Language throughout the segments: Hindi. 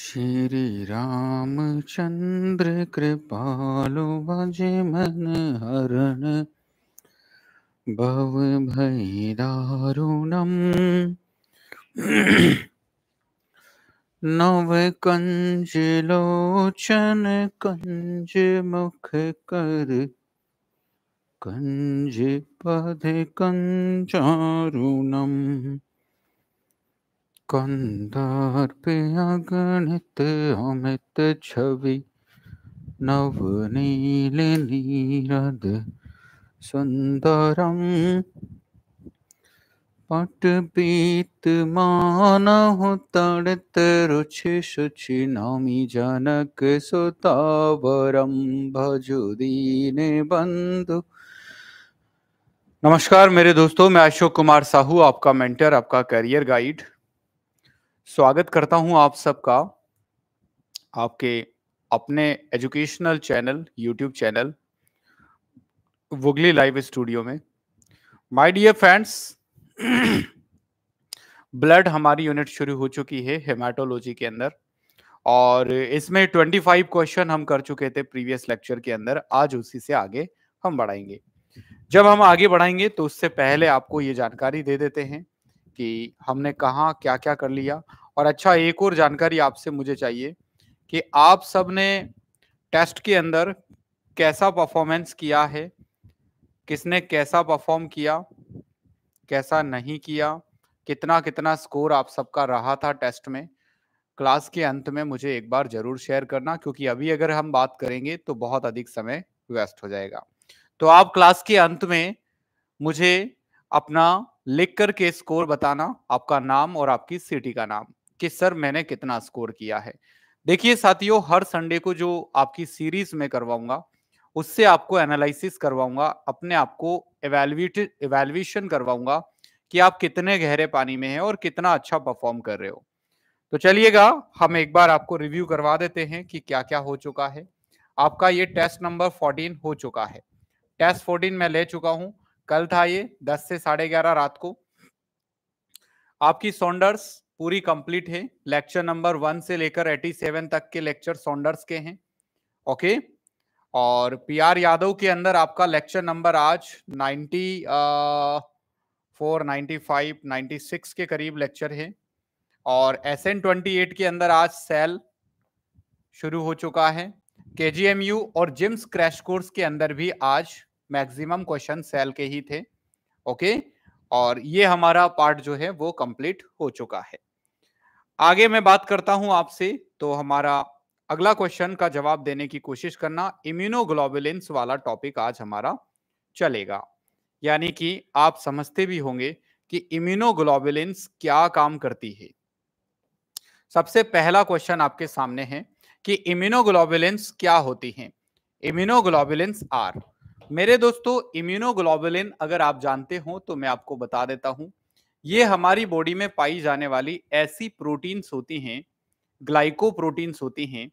श्री रामचन्द्र कृपालो भजे मन हरण नव कंज लोचन भवभयदारुणम् नवकञ्जलोचन कञ्जमुखकर पद कञ्चारुणम् कंधार्पिया गणित अमित छवि नव नील नीरद सुंदरम पट पीत मान तड़त रुचि शुचि नामी जनक सुतावरम भजुदीन बंधु नमस्कार मेरे दोस्तों मैं अशोक कुमार साहू आपका मेंटर आपका करियर गाइड स्वागत करता हूं आप सबका आपके अपने एजुकेशनल चैनल यूट्यूब चैनल वुगली लाइव स्टूडियो में माय डियर फ्रेंड्स ब्लड हमारी यूनिट शुरू हो चुकी है हेमाटोलॉजी के अंदर और इसमें 25 क्वेश्चन हम कर चुके थे प्रीवियस लेक्चर के अंदर आज उसी से आगे हम बढ़ाएंगे जब हम आगे बढ़ाएंगे तो उससे पहले आपको ये जानकारी दे देते हैं कि हमने कहाँ क्या क्या कर लिया और अच्छा एक और जानकारी आपसे मुझे चाहिए कि आप सब ने टेस्ट के अंदर कैसा परफॉर्मेंस किया है किसने कैसा परफॉर्म किया कैसा नहीं किया कितना कितना स्कोर आप सबका रहा था टेस्ट में क्लास के अंत में मुझे एक बार जरूर शेयर करना क्योंकि अभी अगर हम बात करेंगे तो बहुत अधिक समय वेस्ट हो जाएगा तो आप क्लास के अंत में मुझे अपना लिख करके स्कोर बताना आपका नाम और आपकी सिटी का नाम कि सर मैंने कितना स्कोर किया है देखिए साथियों हर संडे को जो आपकी सीरीज में करवाऊंगा उससे आपको एनालिसिस करवाऊंगा अपने आप को एवेल्यूट एवेल्युएशन करवाऊंगा कि आप कितने गहरे पानी में हैं और कितना अच्छा परफॉर्म कर रहे हो तो चलिएगा हम एक बार आपको रिव्यू करवा देते हैं कि क्या क्या हो चुका है आपका ये टेस्ट नंबर 14 हो चुका है टेस्ट 14 मैं ले चुका हूं कल था ये दस से साढ़े ग्यारह रात को आपकी सोंडर्स पूरी कंप्लीट है लेक्चर नंबर वन से लेकर एटी सेवन तक के लेक्चर सोंडर्स के हैं ओके और पीआर यादव के अंदर आपका लेक्चर नंबर आज ninety four ninety five ninety six के करीब लेक्चर है और एस एन ट्वेंटी एट के अंदर आज सेल शुरू हो चुका है के जी एम यू और जिम्स क्रैश कोर्स के अंदर भी आज मैक्सिमम क्वेश्चन सेल के ही थे ओके और ये हमारा पार्ट जो है वो कंप्लीट हो चुका है आगे मैं बात करता हूं आपसे तो हमारा अगला क्वेश्चन का जवाब देने की कोशिश करना इम्यूनोग्लोबुलेंस वाला टॉपिक आज हमारा चलेगा यानी कि आप समझते भी होंगे कि इम्यूनोग्लोबुलेंस क्या काम करती है सबसे पहला क्वेश्चन आपके सामने है कि इम्यूनोग्लोबुलेंस क्या होती है इम्यूनोग्लोबुलेंस आर मेरे दोस्तों इम्यूनोग्लोबुलिन अगर आप जानते हो तो मैं आपको बता देता हूं ये हमारी बॉडी में पाई जाने वाली ऐसी प्रोटीन्स होती हैं ग्लाइको प्रोटीन्स होती हैं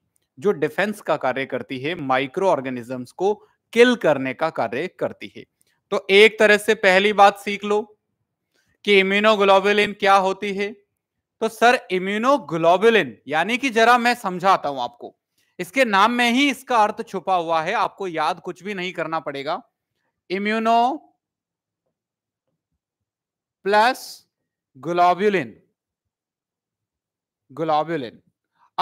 जो डिफेंस का कार्य करती है माइक्रो ऑर्गेनिजम्स को किल करने का कार्य करती है तो एक तरह से पहली बात सीख लो कि इम्यूनोग्लोबुलिन क्या होती है तो सर इम्यूनोग्लोबुलिन यानी कि जरा मैं समझाता हूं आपको इसके नाम में ही इसका अर्थ छुपा हुआ है आपको याद कुछ भी नहीं करना पड़ेगा इम्यूनो प्लस ग्लोब्यूलिन ग्लोब्यूलिन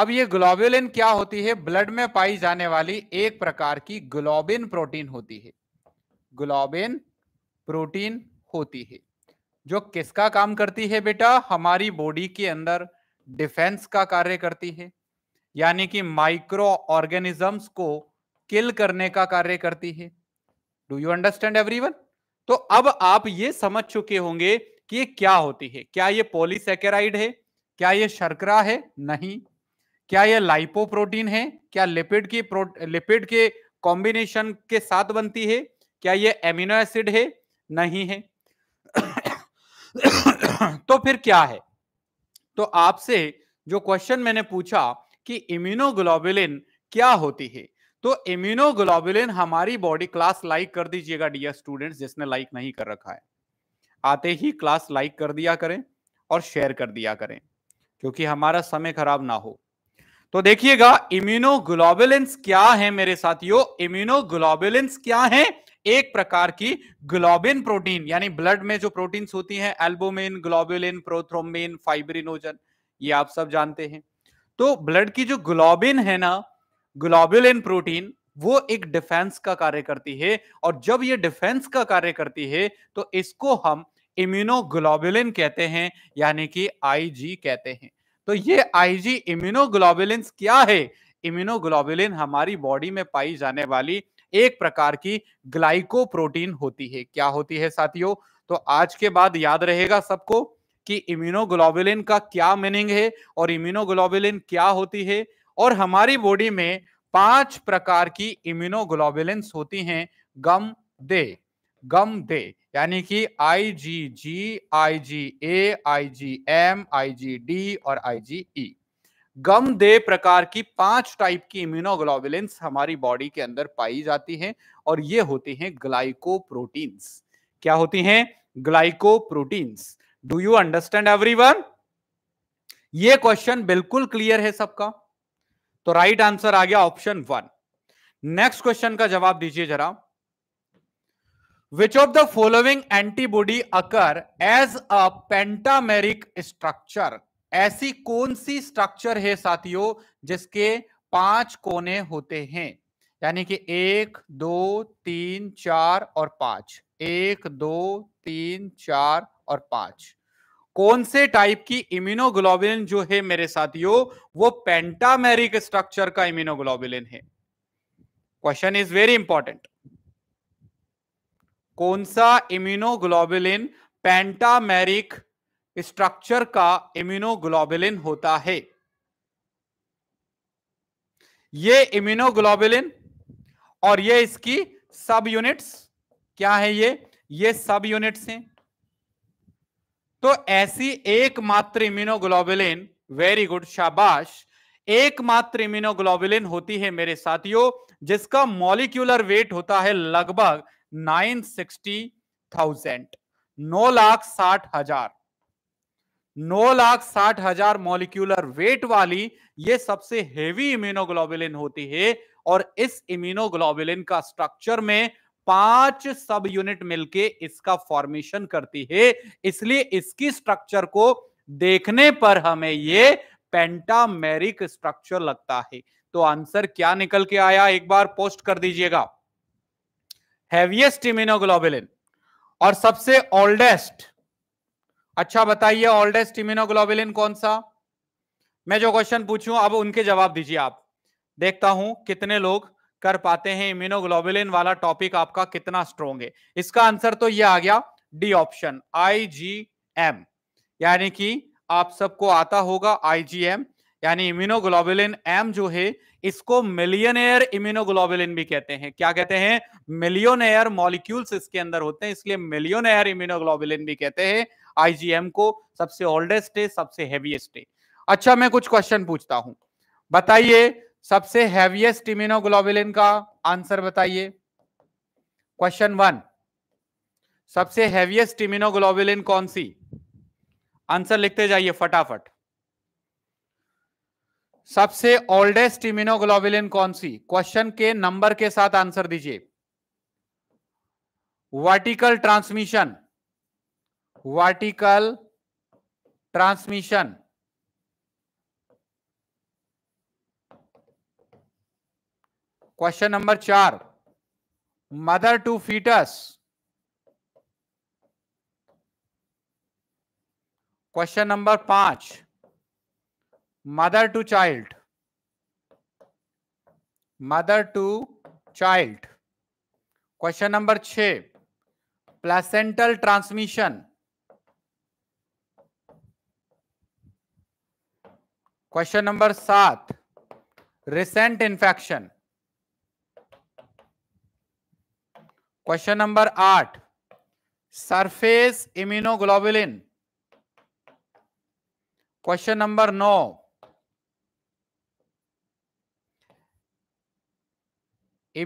अब ये ग्लोब्यूलिन क्या होती है ब्लड में पाई जाने वाली एक प्रकार की ग्लोबिन प्रोटीन होती है ग्लोबिन प्रोटीन होती है जो किसका काम करती है बेटा हमारी बॉडी के अंदर डिफेंस का कार्य करती है यानी कि माइक्रो ऑर्गेनिजम्स को किल करने का कार्य करती है डू यू अंडरस्टैंड एवरीवन तो अब आप ये समझ चुके होंगे कि ये क्या होती है क्या ये पॉलीसेकेराइड है क्या ये शर्करा है नहीं क्या ये लाइपोप्रोटीन है क्या लिपिड की लिपिड के कॉम्बिनेशन के साथ बनती है क्या ये एमिनो एसिड है नहीं है तो फिर क्या है तो आपसे जो क्वेश्चन मैंने पूछा कि इम्यूनोग्लोबुलिन क्या होती है तो इम्यूनोग्लोबुलिन हमारी बॉडी क्लास लाइक कर दीजिएगा डियर स्टूडेंट्स जिसने लाइक नहीं कर रखा है आते ही क्लास लाइक कर दिया करें और शेयर कर दिया करें क्योंकि हमारा समय खराब ना हो तो देखिएगा इम्यूनोग्लोबुलिन्स क्या है मेरे साथियों इम्यूनोग्लोबुलिन्स क्या है एक प्रकार की ग्लोबिन प्रोटीन यानी ब्लड में जो प्रोटीन्स होती हैं एल्बोमिन ग्लोबुलिन प्रोथ्रोमिन फाइब्रिनोजन ये आप सब जानते हैं तो ब्लड की जो ग्लोबिन है ना ग्लोबुलिन प्रोटीन वो एक डिफेंस का कार्य करती है और जब ये डिफेंस का कार्य करती है तो इसको हम इम्यूनोग्लोबुलिन कहते हैं यानी कि आईजी कहते हैं तो ये आईजी इम्यूनोग्लोबुलिन क्या है इम्यूनोग्लोबुलिन हमारी बॉडी में पाई जाने वाली एक प्रकार की ग्लाइको प्रोटीन होती है क्या होती है साथियों तो आज के बाद याद रहेगा सबको कि इम्यूनोग्लोबुलिन का क्या मीनिंग है और इम्यूनोग्लोबुलिन क्या होती है और हमारी बॉडी में पांच प्रकार की इम्यूनोग्लोबुलिन होती हैं गम दे गम दे यानी कि आई जी जी आई जी ए आई जी एम आई जी डी और आई जी ई गम दे प्रकार की पांच टाइप की इम्यूनोग्लोबुलिन हमारी बॉडी के अंदर पाई जाती हैं और ये होती हैं ग्लाइकोप्रोटीन्स क्या होती हैं glycoproteins do you understand one ये क्वेश्चन बिल्कुल क्लियर है सबका तो राइट right आंसर आ गया ऑप्शन वन नेक्स्ट क्वेश्चन का जवाब दीजिए जरा which of the following antibody occur as a pentameric structure ऐसी कौन सी स्ट्रक्चर है साथियों जिसके पांच कोने होते हैं यानी कि एक दो तीन चार और पांच एक दो तीन चार और पांच कौन से टाइप की इम्यूनोग्लोबुलिन जो है मेरे साथियों वो पेंटामेरिक स्ट्रक्चर का इम्यूनोग्लोबुलिन है क्वेश्चन इज वेरी इंपॉर्टेंट कौन सा इम्यूनोग्लोबुलिन पेंटामेरिक स्ट्रक्चर का इम्यूनोग्लोबुलिन होता है ये इम्यूनोग्लोबुलिन और ये इसकी सब यूनिट्स क्या है ये ये सब यूनिट्स हैं तो ऐसी एकमात्र इम्यूनोग्लोबुलिन वेरी गुड शाबाश एकमात्र इम्यूनोग्लोबुलिन होती है मेरे साथियों जिसका मॉलिक्यूलर वेट होता है लगभग नाइन सिक्सटी थाउजेंड नौ लाख साठ हजार नौ लाख साठ हजार मॉलिक्यूलर वेट वाली ये सबसे हेवी इम्यूनोग्लोबुलिन होती है और इस इम्यूनोग्लोबुलिन का स्ट्रक्चर में पांच सब यूनिट मिलके इसका फॉर्मेशन करती है इसलिए इसकी स्ट्रक्चर को देखने पर हमें ये पेंटामेरिक स्ट्रक्चर लगता है तो आंसर क्या निकल के आया एक बार पोस्ट कर दीजिएगा हैवीएस्ट इम्यूनोग्लोबुलिन और सबसे ओल्डेस्ट अच्छा बताइए ओल्डेस्ट इम्यूनोग्लोबुलिन कौन सा मैं जो क्वेश्चन पूछूं अब उनके जवाब दीजिए आप देखता हूं कितने लोग कर पाते हैं इम्यूनोग्लोबुलिन वाला टॉपिक आपका कितना स्ट्रोंग है इसका आंसर तो ये आ गया D option I G M यानी कि आप सबको आता होगा आई जी एम यानी इम्यूनोग्लोबुलिन एम जो है इसको मिलियनेयर इम्यूनोग्लोबुलिन भी कहते हैं क्या कहते हैं मिलियोनेयर मॉलिक्यूल्स इसके अंदर होते हैं इसलिए मिलियोनेयर इम्यूनोग्लोबुलिन भी कहते हैं आईजीएम को सबसे ओल्डेस्ट है सबसे हेवीएस्ट है अच्छा मैं कुछ क्वेश्चन पूछता हूं बताइए सबसे हैवीएस्ट इम्यूनोग्लोबुलिन का आंसर बताइए क्वेश्चन वन सबसे हैवीएस्ट इम्यूनोग्लोबुलिन कौन सी आंसर लिखते जाइए फटाफट सबसे ओल्डेस्ट इम्यूनोग्लोबुलिन कौन सी क्वेश्चन के नंबर के साथ आंसर दीजिए vertical transmission vertical transmission question number चार mother to foetus question number पांच mother to child mother to child question number छ प्लेसेंटल ट्रांसमिशन क्वेश्चन नंबर सात रिसेंट इन्फेक्शन क्वेश्चन नंबर आठ सरफेस इम्यूनोग्लोबुलिन क्वेश्चन नंबर नौ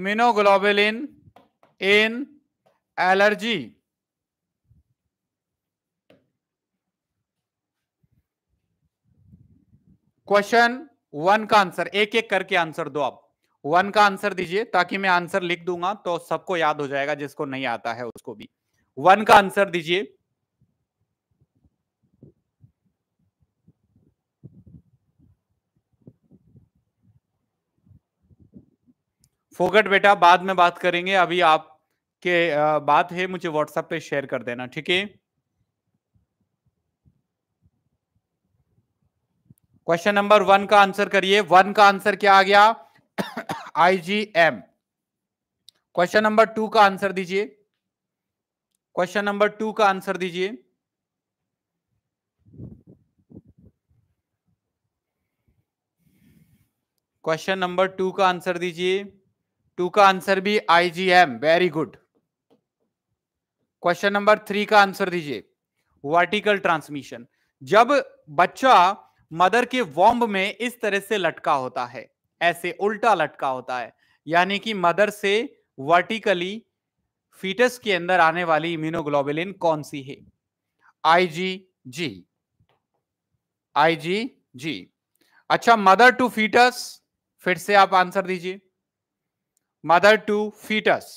immunoglobulin in allergy question one का आंसर एक एक करके आंसर दो आप वन का आंसर दीजिए ताकि मैं आंसर लिख दूंगा तो सबको याद हो जाएगा जिसको नहीं आता है उसको भी वन का आंसर दीजिए फोगट बेटा बाद में बात करेंगे अभी आप के बात है मुझे व्हाट्सएप पे शेयर कर देना ठीक है क्वेश्चन नंबर वन का आंसर करिए वन का आंसर क्या आ गया आईजीएम क्वेश्चन नंबर टू का आंसर दीजिए क्वेश्चन नंबर टू का आंसर दीजिए क्वेश्चन नंबर टू का आंसर दीजिए टू का आंसर भी IgM very good question number three का आंसर दीजिए वर्टिकल ट्रांसमिशन जब बच्चा मदर के वॉम्ब में इस तरह से लटका होता है ऐसे उल्टा लटका होता है यानी कि मदर से वर्टिकली फीटस के अंदर आने वाली इम्यूनोग्लोबुलिन कौन सी है आईजीजी आईजीजी अच्छा मदर टू फीटस फिर से आप आंसर दीजिए मदर टू फीटस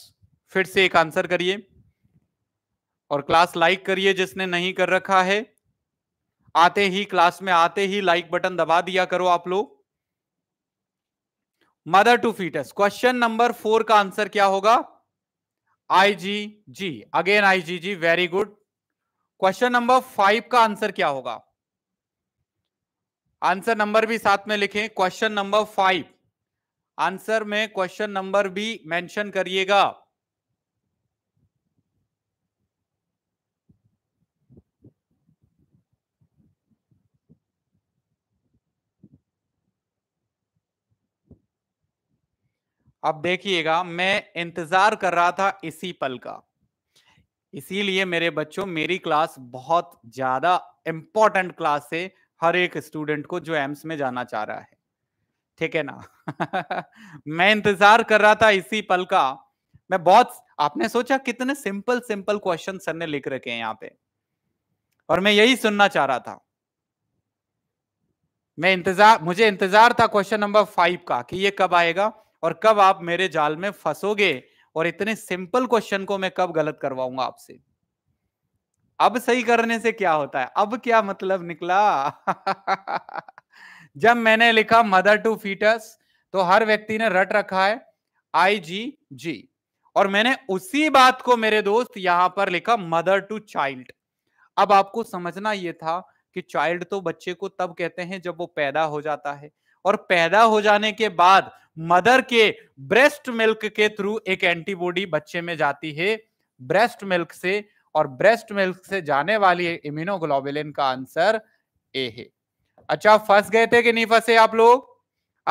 फिर से एक आंसर करिए और क्लास लाइक करिए जिसने नहीं कर रखा है आते ही क्लास में आते ही लाइक बटन दबा दिया करो आप लोग mother to foetus question number four का आंसर क्या होगा I G G again I G G very good question number five का आंसर क्या होगा आंसर नंबर भी साथ में लिखें क्वेश्चन नंबर फाइव आंसर में क्वेश्चन नंबर भी मेंशन करिएगा अब देखिएगा मैं इंतजार कर रहा था इसी पल का इसीलिए मेरे बच्चों मेरी क्लास बहुत ज्यादा इंपॉर्टेंट क्लास है हर एक स्टूडेंट को जो एम्स में जाना चाह रहा है ठीक है ना मैं इंतजार कर रहा था इसी पल का मैं बहुत आपने सोचा कितने सिंपल सिंपल क्वेश्चन सर ने लिख रखे हैं यहाँ पे और मैं यही सुनना चाह रहा था मैं इंतजार मुझे इंतजार था क्वेश्चन नंबर फाइव का कि ये कब आएगा और कब आप मेरे जाल में फंसोगे और इतने सिंपल क्वेश्चन को मैं कब गलत करवाऊंगा आपसे अब सही करने से क्या होता है अब क्या मतलब निकला जब मैंने लिखा मदर टू फीटस तो हर व्यक्ति ने रट रखा है आई जी जी और मैंने उसी बात को मेरे दोस्त यहां पर लिखा मदर टू चाइल्ड अब आपको समझना यह था कि चाइल्ड तो बच्चे को तब कहते हैं जब वो पैदा हो जाता है और पैदा हो जाने के बाद मदर के ब्रेस्ट मिल्क के थ्रू एक एंटीबॉडी बच्चे में जाती है ब्रेस्ट मिल्क से और ब्रेस्ट मिल्क से जाने वाली इम्यूनोग्लोबुलिन का आंसर ए है अच्छा फंस गए थे कि नहीं फंसे आप लोग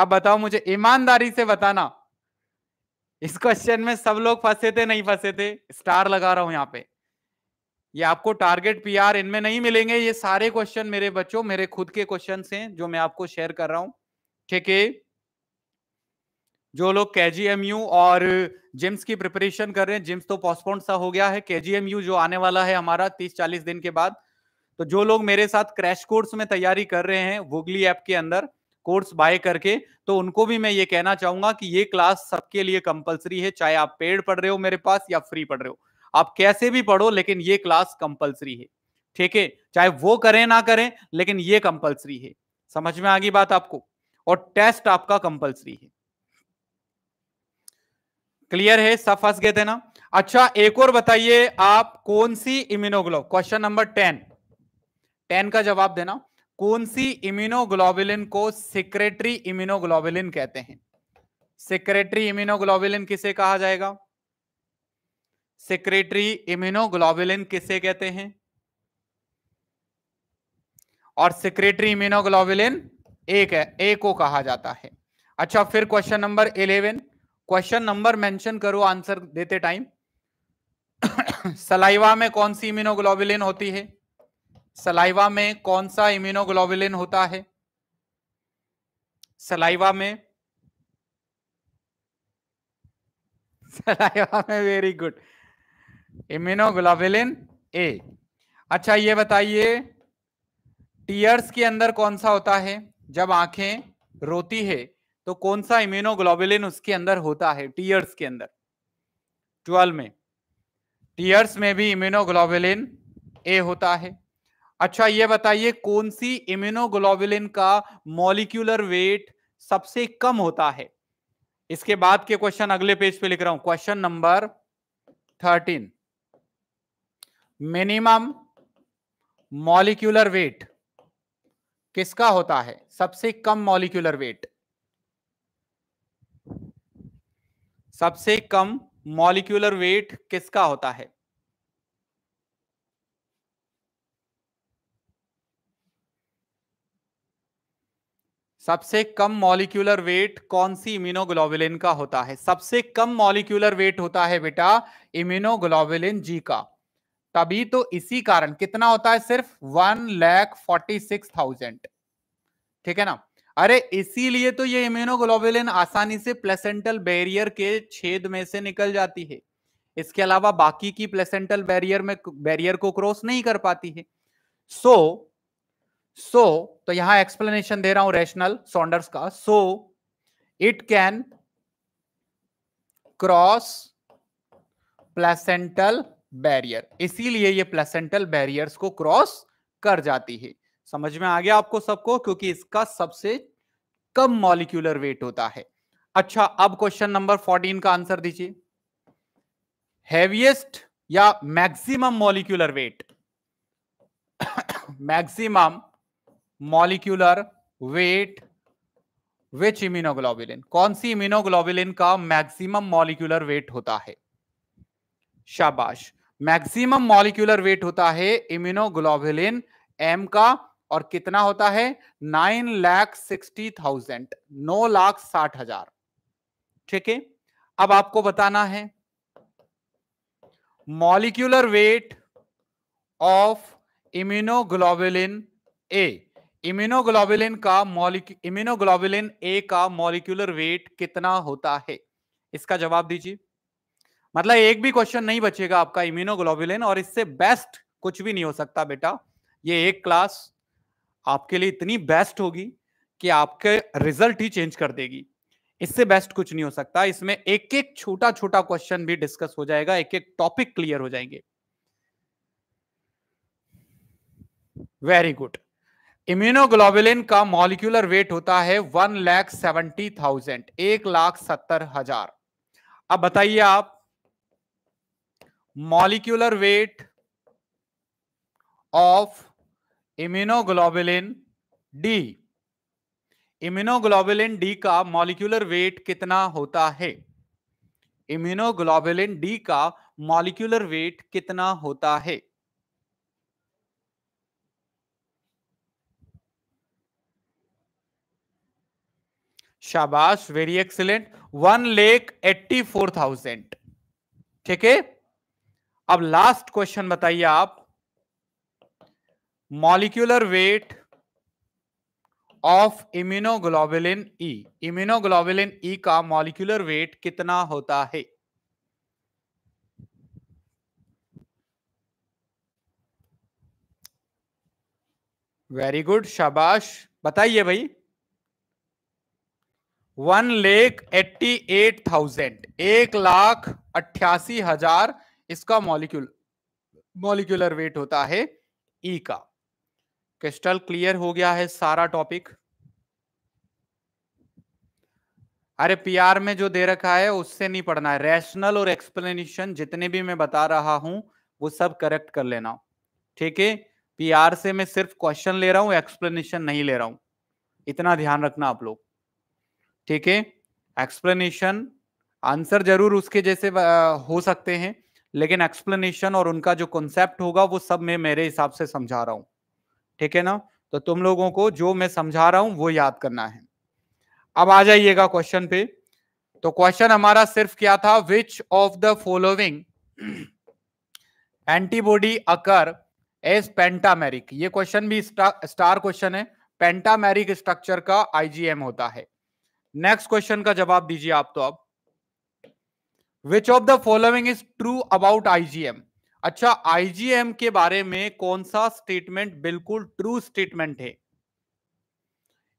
अब बताओ मुझे ईमानदारी से बताना इस क्वेश्चन में सब लोग फंसे थे नहीं फंसे थे स्टार लगा रहा हूं यहाँ पे ये आपको टारगेट पीआर इनमें नहीं मिलेंगे ये सारे क्वेश्चन मेरे बच्चों मेरे खुद के क्वेश्चन हैं जो मैं आपको शेयर कर रहा हूं ठीक है जो लोग के और जिम्स की प्रिपरेशन कर रहे हैं जिम्स तो पोस्टपोन सा हो गया है के जो आने वाला है हमारा तीस चालीस दिन के बाद तो जो लोग मेरे साथ क्रैश कोर्स में तैयारी कर रहे हैं वुगली ऐप के अंदर कोर्स बाय करके तो उनको भी मैं ये कहना चाहूंगा कि ये क्लास सबके लिए कंपलसरी है चाहे आप पेड पढ़ रहे हो मेरे पास या फ्री पढ़ रहे हो आप कैसे भी पढ़ो लेकिन ये क्लास कंपलसरी है ठीक है चाहे वो करें ना करें लेकिन ये कंपलसरी है समझ में आ गई बात आपको और टेस्ट आपका कंपलसरी है क्लियर है सब फंस गए थे ना अच्छा एक और बताइए आप कौन सी immunoglob question number ten ten का जवाब देना कौन सी इम्यूनोग्लोबुलिन को सिक्रेटरी इम्यूनोग्लोबुलिन कहते हैं सिक्रेटरी इम्यूनोग्लोबुलिन किसे कहा जाएगा सिक्रेटरी इम्यूनोग्लोबुलिन किसे कहते हैं और सिक्रेटरी इम्यूनोग्लोबुलिन एक है ए को कहा जाता है अच्छा फिर question number eleven question number mention करो आंसर देते टाइम सलाइवा में कौन सी इम्यूनोग्लोबुलिन होती है सलाइवा में कौन सा इम्यूनोग्लोबुलिन होता है सलाइवा में सलाइवा में वेरी गुड इम्यूनोग्लोबुलिन ए अच्छा ये बताइए टीयर्स के अंदर कौन सा होता है जब आंखें रोती है तो कौन सा इम्यूनोग्लोबुलिन उसके अंदर होता है टीयर्स के अंदर ट्वेल्व में टीयर्स में भी इम्यूनोग्लोबुलिन ए होता है अच्छा ये बताइए कौन सी इम्यूनोग्लोबुलिन का मॉलिक्यूलर वेट सबसे कम होता है इसके बाद के क्वेश्चन अगले पेज पे लिख रहा हूं question number thirteen minimum molecular weight किसका होता है सबसे कम मॉलिक्यूलर वेट सबसे कम मॉलिक्यूलर वेट किसका होता है सबसे कम मॉलिक्यूलर वेट कौन सी इम्यूनोग्लोबुलिन का होता है सबसे कम मॉलिक्यूलर वेट होता है बेटा इम्यूनोग्लोबुलिन जी का तभी तो इसी कारण कितना होता है सिर्फ one lakh forty six thousand ठीक है ना अरे इसीलिए तो ये इम्यूनोग्लोबुलिन आसानी से प्लेसेंटल बैरियर के छेद में से निकल जाती है इसके अलावा बाकी की प्लेसेंटल बैरियर में बैरियर को क्रॉस नहीं कर पाती है सो so, सो so, तो यहां एक्सप्लेनेशन दे रहा हूं रेशनल सॉन्डर्स का so it can cross placental barrier इसीलिए ये प्लेसेंटल बैरियर्स को क्रॉस कर जाती है समझ में आ गया आपको सबको क्योंकि इसका सबसे कम मॉलिक्यूलर वेट होता है अच्छा अब क्वेश्चन नंबर फोर्टीन का आंसर दीजिए हैवीएस्ट या maximum molecular weight maximum molecular weight which immunoglobulin कौन सी इम्यूनोग्लोबुलिन का मैक्सिमम मॉलिक्यूलर वेट होता है शाबाश मैक्सिमम मॉलिक्यूलर वेट होता है इम्यूनोग्लोबुलिन एम का और कितना होता है नाइन लाख सिक्सटी थाउजेंड नौ लाख साठ हजार ठीक है अब आपको बताना है molecular weight of immunoglobulin A immunoglobulin का मॉलिक्यू इम्यूनोग्लोबुलिन ए का मॉलिक्यूलर वेट कितना होता है इसका जवाब दीजिए मतलब एक भी क्वेश्चन नहीं बचेगा आपका इम्यूनोग्लोबुलिन और इससे बेस्ट कुछ भी नहीं हो सकता बेटा ये एक क्लास आपके लिए इतनी बेस्ट होगी कि आपके रिजल्ट ही चेंज कर देगी इससे बेस्ट कुछ नहीं हो सकता इसमें एक एक छोटा छोटा क्वेश्चन भी डिस्कस हो जाएगा एक एक टॉपिक क्लियर हो जाएंगे वेरी गुड इम्यूनोग्लोबुलिन का मॉलिक्यूलर वेट होता है वन लैख सेवेंटी थाउजेंड एक लाख सत्तर हजार अब बताइए आप molecular weight of immunoglobulin D immunoglobulin D का मॉलिक्यूलर वेट कितना होता है इम्यूनोग्लोबुलिन डी का मॉलिक्यूलर वेट कितना होता है शाबाश very excellent one lakh eighty four thousand ठीक है अब लास्ट क्वेश्चन बताइए आप molecular weight of immunoglobulin E immunoglobulin E का मॉलिक्यूलर वेट कितना होता है वेरी गुड शाबाश बताइए भाई one lakh eighty eight thousand एक लाख अट्ठासी हजार इसका मॉलिक्यूल मॉलिक्यूलर वेट होता है ई e का क्रिस्टल क्लियर हो गया है सारा टॉपिक अरे पीआर में जो दे रखा है उससे नहीं पढ़ना है रैशनल और एक्सप्लेनेशन जितने भी मैं बता रहा हूं वो सब करेक्ट कर लेना ठीक है पीआर से मैं सिर्फ क्वेश्चन ले रहा हूं एक्सप्लेनेशन नहीं ले रहा हूं इतना ध्यान रखना आप लोग ठीक है एक्सप्लेनेशन आंसर जरूर उसके जैसे हो सकते हैं लेकिन एक्सप्लेनेशन और उनका जो कॉन्सेप्ट होगा वो सब मैं मेरे हिसाब से समझा रहा हूं ठीक है ना तो तुम लोगों को जो मैं समझा रहा हूं वो याद करना है अब आ जाइएगा क्वेश्चन पे तो क्वेश्चन हमारा सिर्फ क्या था which of the following antibody occur as pentameric ये क्वेश्चन भी स्टार क्वेश्चन है पेंटामेरिक स्ट्रक्चर का आईजीएम होता है नेक्स्ट क्वेश्चन का जवाब दीजिए आप तो अब which of the following is true about IgM अच्छा आईजीएम के बारे में कौन सा स्टेटमेंट बिल्कुल ट्रू स्टेटमेंट है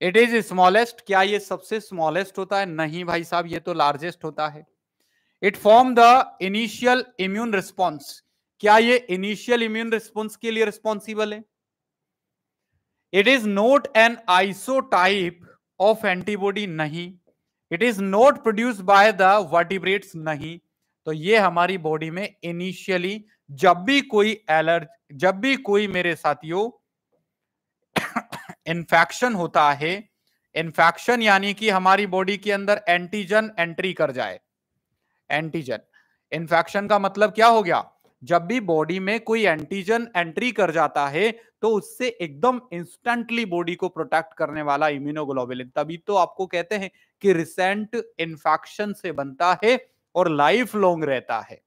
इट इज स्मॉलेस्ट क्या ये सबसे स्मॉलेस्ट होता है नहीं भाई साहब ये तो लार्जेस्ट होता है it form the initial immune response क्या ये इनिशियल इम्यून रिस्पॉन्स के लिए रिस्पॉन्सिबल है it is not an isotype of antibody नहीं it is not produce by the vertebrates नहीं तो ये हमारी बॉडी में इनिशियली जब भी कोई एलर्ज जब भी कोई मेरे साथियों इन्फेक्शन होता है इन्फेक्शन यानी कि हमारी बॉडी के अंदर एंटीजन एंट्री कर जाए एंटीजन इन्फेक्शन का मतलब क्या हो गया जब भी बॉडी में कोई एंटीजन एंट्री कर जाता है तो उससे एकदम इंस्टेंटली बॉडी को प्रोटेक्ट करने वाला इम्यूनोग्लोबुलिन तभी तो आपको कहते हैं कि रिसेंट इन्फेक्शन से बनता है और लाइफ लॉन्ग रहता है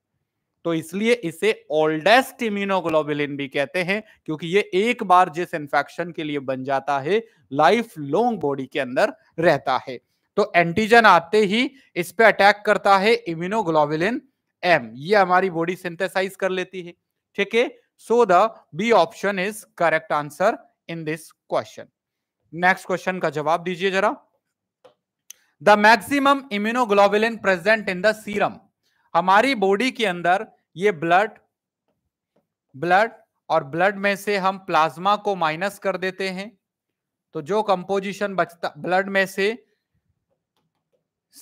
तो इसलिए इसे ओल्डेस्ट इम्यूनोग्लोबुलिन भी कहते हैं क्योंकि ये एक बार जिस इंफेक्शन के लिए बन जाता है लाइफ लॉन्ग बॉडी के अंदर रहता है तो एंटीजन आते ही इस पे अटैक करता है इम्यूनोग्लोबुलिन एम ये हमारी बॉडी सिंथेसाइज कर लेती है ठीक है so the B option is correct answer in this question next question का जवाब दीजिए जरा the maximum immunoglobulin present in the serum हमारी बॉडी के अंदर ये ब्लड ब्लड और ब्लड में से हम प्लाज्मा को माइनस कर देते हैं तो जो कंपोजिशन बचता ब्लड में से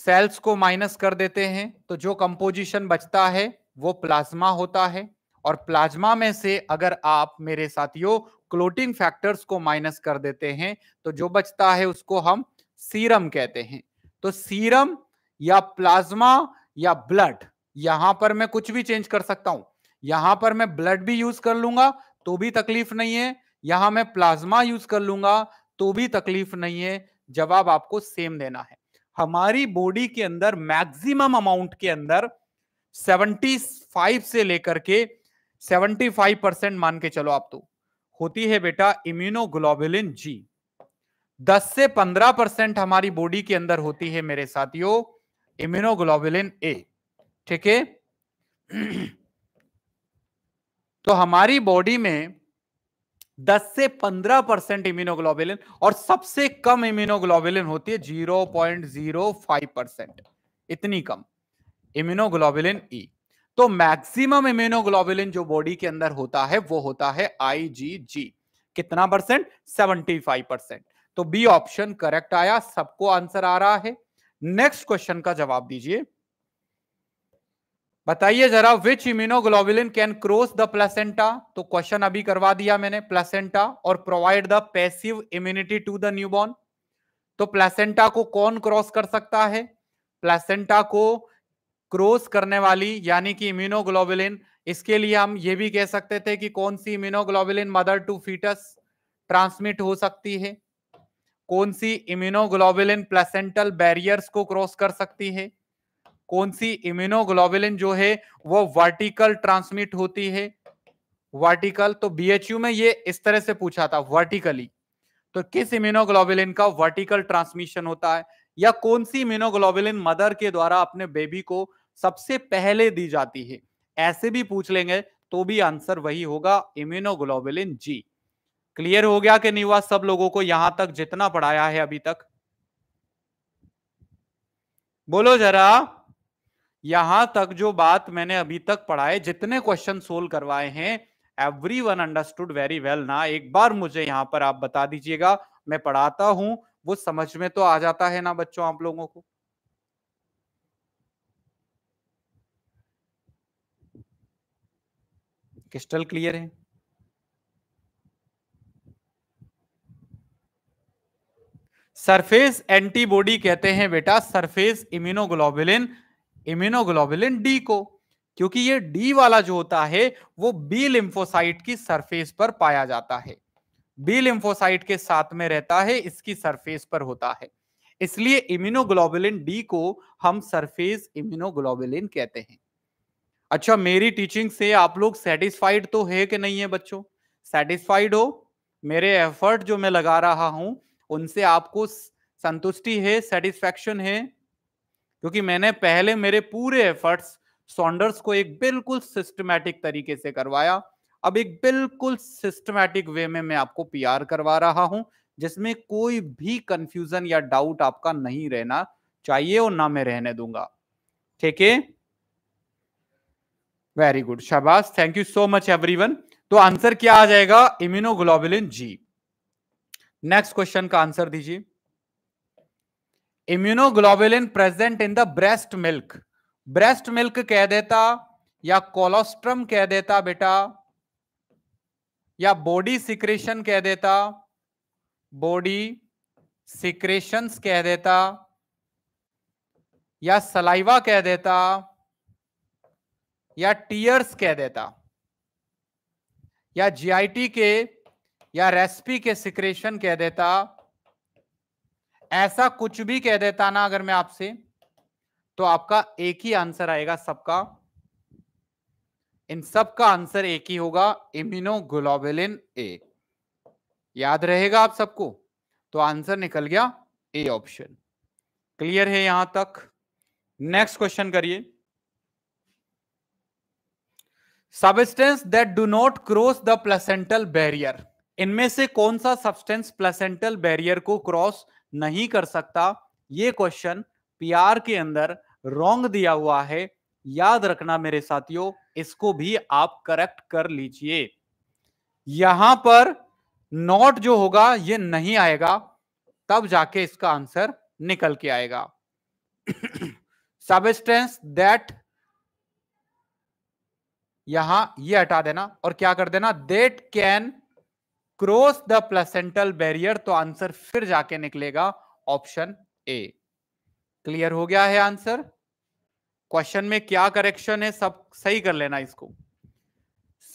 सेल्स को माइनस कर देते हैं तो जो कंपोजिशन बचता है वो प्लाज्मा होता है और प्लाज्मा में से अगर आप मेरे साथियों क्लोटिंग फैक्टर्स को माइनस कर देते हैं तो जो बचता है उसको हम सीरम कहते हैं तो सीरम या प्लाज्मा या ब्लड यहां पर मैं कुछ भी चेंज कर सकता हूं यहां पर मैं ब्लड भी यूज कर लूंगा तो भी तकलीफ नहीं है यहां मैं प्लाज्मा यूज कर लूंगा तो भी तकलीफ नहीं है जवाब आपको सेम देना है हमारी बॉडी के अंदर मैक्सिमम अमाउंट के अंदर 75 से लेकर के 75 परसेंट मान के चलो आप तो होती है बेटा इम्यूनोग्लोबुलिन जी 10 से 15 परसेंट हमारी बॉडी के अंदर होती है मेरे साथियों इम्यूनोग्लोबुलिन ए ठीक है तो हमारी बॉडी में 10 से 15 परसेंट इम्यूनोग्लोबुलिन और सबसे कम इम्यूनोग्लोबुलिन होती है 0.05 परसेंट इतनी कम इम्यूनोग्लोबुलिन ई e. तो मैक्सिमम इम्यूनोग्लोबुलिन जो बॉडी के अंदर होता है वो होता है आईजीजी कितना परसेंट 75 परसेंट तो बी ऑप्शन करेक्ट आया सबको आंसर आ रहा है नेक्स्ट क्वेश्चन का जवाब दीजिए बताइए जरा which immunoglobulin can cross the placenta तो क्वेश्चन अभी करवा दिया मैंने प्लेसेंटा और provide the passive immunity to the newborn तो प्लेसेंटा को कौन क्रॉस कर सकता है प्लेसेंटा को क्रॉस करने वाली यानी कि इम्यूनोग्लोबुलिन इसके लिए हम ये भी कह सकते थे कि कौन सी immunoglobulin mother to fetus transmit हो सकती है कौन सी इम्यूनोग्लोबुलिन प्लेसेंटल बैरियर्स को क्रॉस कर सकती है कौन सी इम्यूनोग्लोबुलिन जो है वो वर्टिकल ट्रांसमिट होती है वर्टिकल तो बीएचयू में ये इस तरह से पूछा था वर्टिकली तो किस इम्यूनोग्लोबुलिन का वर्टिकल ट्रांसमिशन होता है या कौन सी इम्यूनोग्लोबुलिन मदर के द्वारा अपने बेबी को सबसे पहले दी जाती है ऐसे भी पूछ लेंगे तो भी आंसर वही होगा इम्यूनोग्लोबुलिन जी क्लियर हो गया कि नहीं हुआ सब लोगों को यहां तक जितना पढ़ाया है अभी तक बोलो जरा यहां तक जो बात मैंने अभी तक पढ़ाए जितने क्वेश्चन सोल्व करवाए हैं everyone understood very well ना एक बार मुझे यहां पर आप बता दीजिएगा मैं पढ़ाता हूं वो समझ में तो आ जाता है ना बच्चों आप लोगों को क्रिस्टल क्लियर है सरफेस एंटीबॉडी कहते हैं बेटा सरफेस इम्यूनोग्लोबुलिन इम्यूनोग्लोबुलिन डी को क्योंकि ये डी वाला जो होता है वो बी लिम्फोसाइट की सरफेस पर पाया जाता है बी लिम्फोसाइट के साथ में रहता है इसकी सरफेस पर होता है इसलिए इम्यूनोग्लोबुलिन डी को हम सरफेस इम्यूनोग्लोबुलिन कहते हैं अच्छा मेरी टीचिंग से आप लोग सेटिस्फाइड तो है कि नहीं है बच्चों सेटिस्फाइड हो मेरे एफर्ट जो मैं लगा रहा हूं उनसे आपको संतुष्टि है सेटिस्फेक्शन है क्योंकि मैंने पहले मेरे पूरे एफर्ट्स सॉन्डर्स को एक बिल्कुल सिस्टमैटिक तरीके से करवाया अब एक बिल्कुल सिस्टमैटिक वे में मैं आपको पीआर करवा रहा हूं जिसमें कोई भी कंफ्यूजन या डाउट आपका नहीं रहना चाहिए और ना मैं रहने दूंगा ठीक है वेरी गुड शाबाश thank you so much everyone तो आंसर क्या आ जाएगा इम्यूनोग्लोबुलिन जी नेक्स्ट क्वेश्चन का आंसर दीजिए immunoglobulin present in the breast milk breast milk कह देता या कोलोस्ट्रम कह देता बेटा या बॉडी सिक्रेशन कह देता बॉडी सिक्रेशन कह देता या सलाइवा कह देता या टीयर्स कह देता या जीआईटी के या रेस्पी के सिक्रेशन कह देता ऐसा कुछ भी कह देता ना अगर मैं आपसे तो आपका एक ही आंसर आएगा सबका इन सब का आंसर एक ही होगा इम्यूनोग्लोबुलिन ए याद रहेगा आप सबको तो आंसर निकल गया ए ऑप्शन क्लियर है यहां तक नेक्स्ट क्वेश्चन करिए substance that do not cross the placental barrier इनमें से कौन सा सब्सटेंस प्लेसेंटल बैरियर को क्रॉस नहीं कर सकता ये क्वेश्चन पीआर के अंदर रॉन्ग दिया हुआ है याद रखना मेरे साथियों इसको भी आप करेक्ट कर लीजिए यहां पर नॉट जो होगा ये नहीं आएगा तब जाके इसका आंसर निकल के आएगा सबस्टेंस दैट यहां ये हटा देना और क्या कर देना that can cross the placental barrier तो आंसर फिर जाके निकलेगा ऑप्शन ए क्लियर हो गया है आंसर क्वेश्चन में क्या करेक्शन है सब सही कर लेना इसको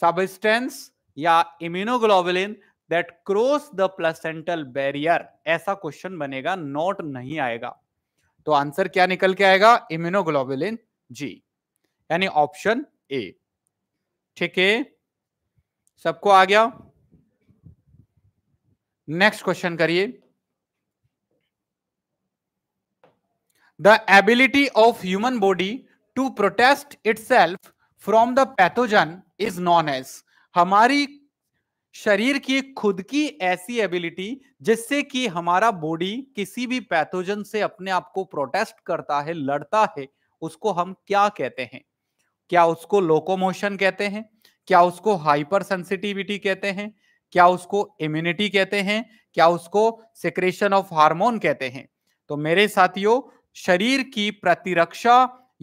सबस्टेंस या immunoglobulin that cross the placental barrier ऐसा क्वेश्चन बनेगा नॉट नहीं आएगा तो आंसर क्या निकल के आएगा इम्यूनोग्लोबुलिन जी यानी ऑप्शन ए ठीक है सबको आ गया नेक्स्ट क्वेश्चन करिए the ability of human body to protest itself from the pathogen is known as हमारी शरीर की खुद की ऐसी एबिलिटी जिससे कि हमारा बॉडी किसी भी पैथोजन से अपने आप को प्रोटेस्ट करता है लड़ता है उसको हम क्या कहते हैं क्या उसको लोकोमोशन कहते हैं क्या उसको हाइपर सेंसिटिविटी कहते हैं क्या उसको इम्यूनिटी कहते हैं क्या उसको सेक्रेशन ऑफ हार्मोन कहते हैं तो मेरे साथियों शरीर की प्रतिरक्षा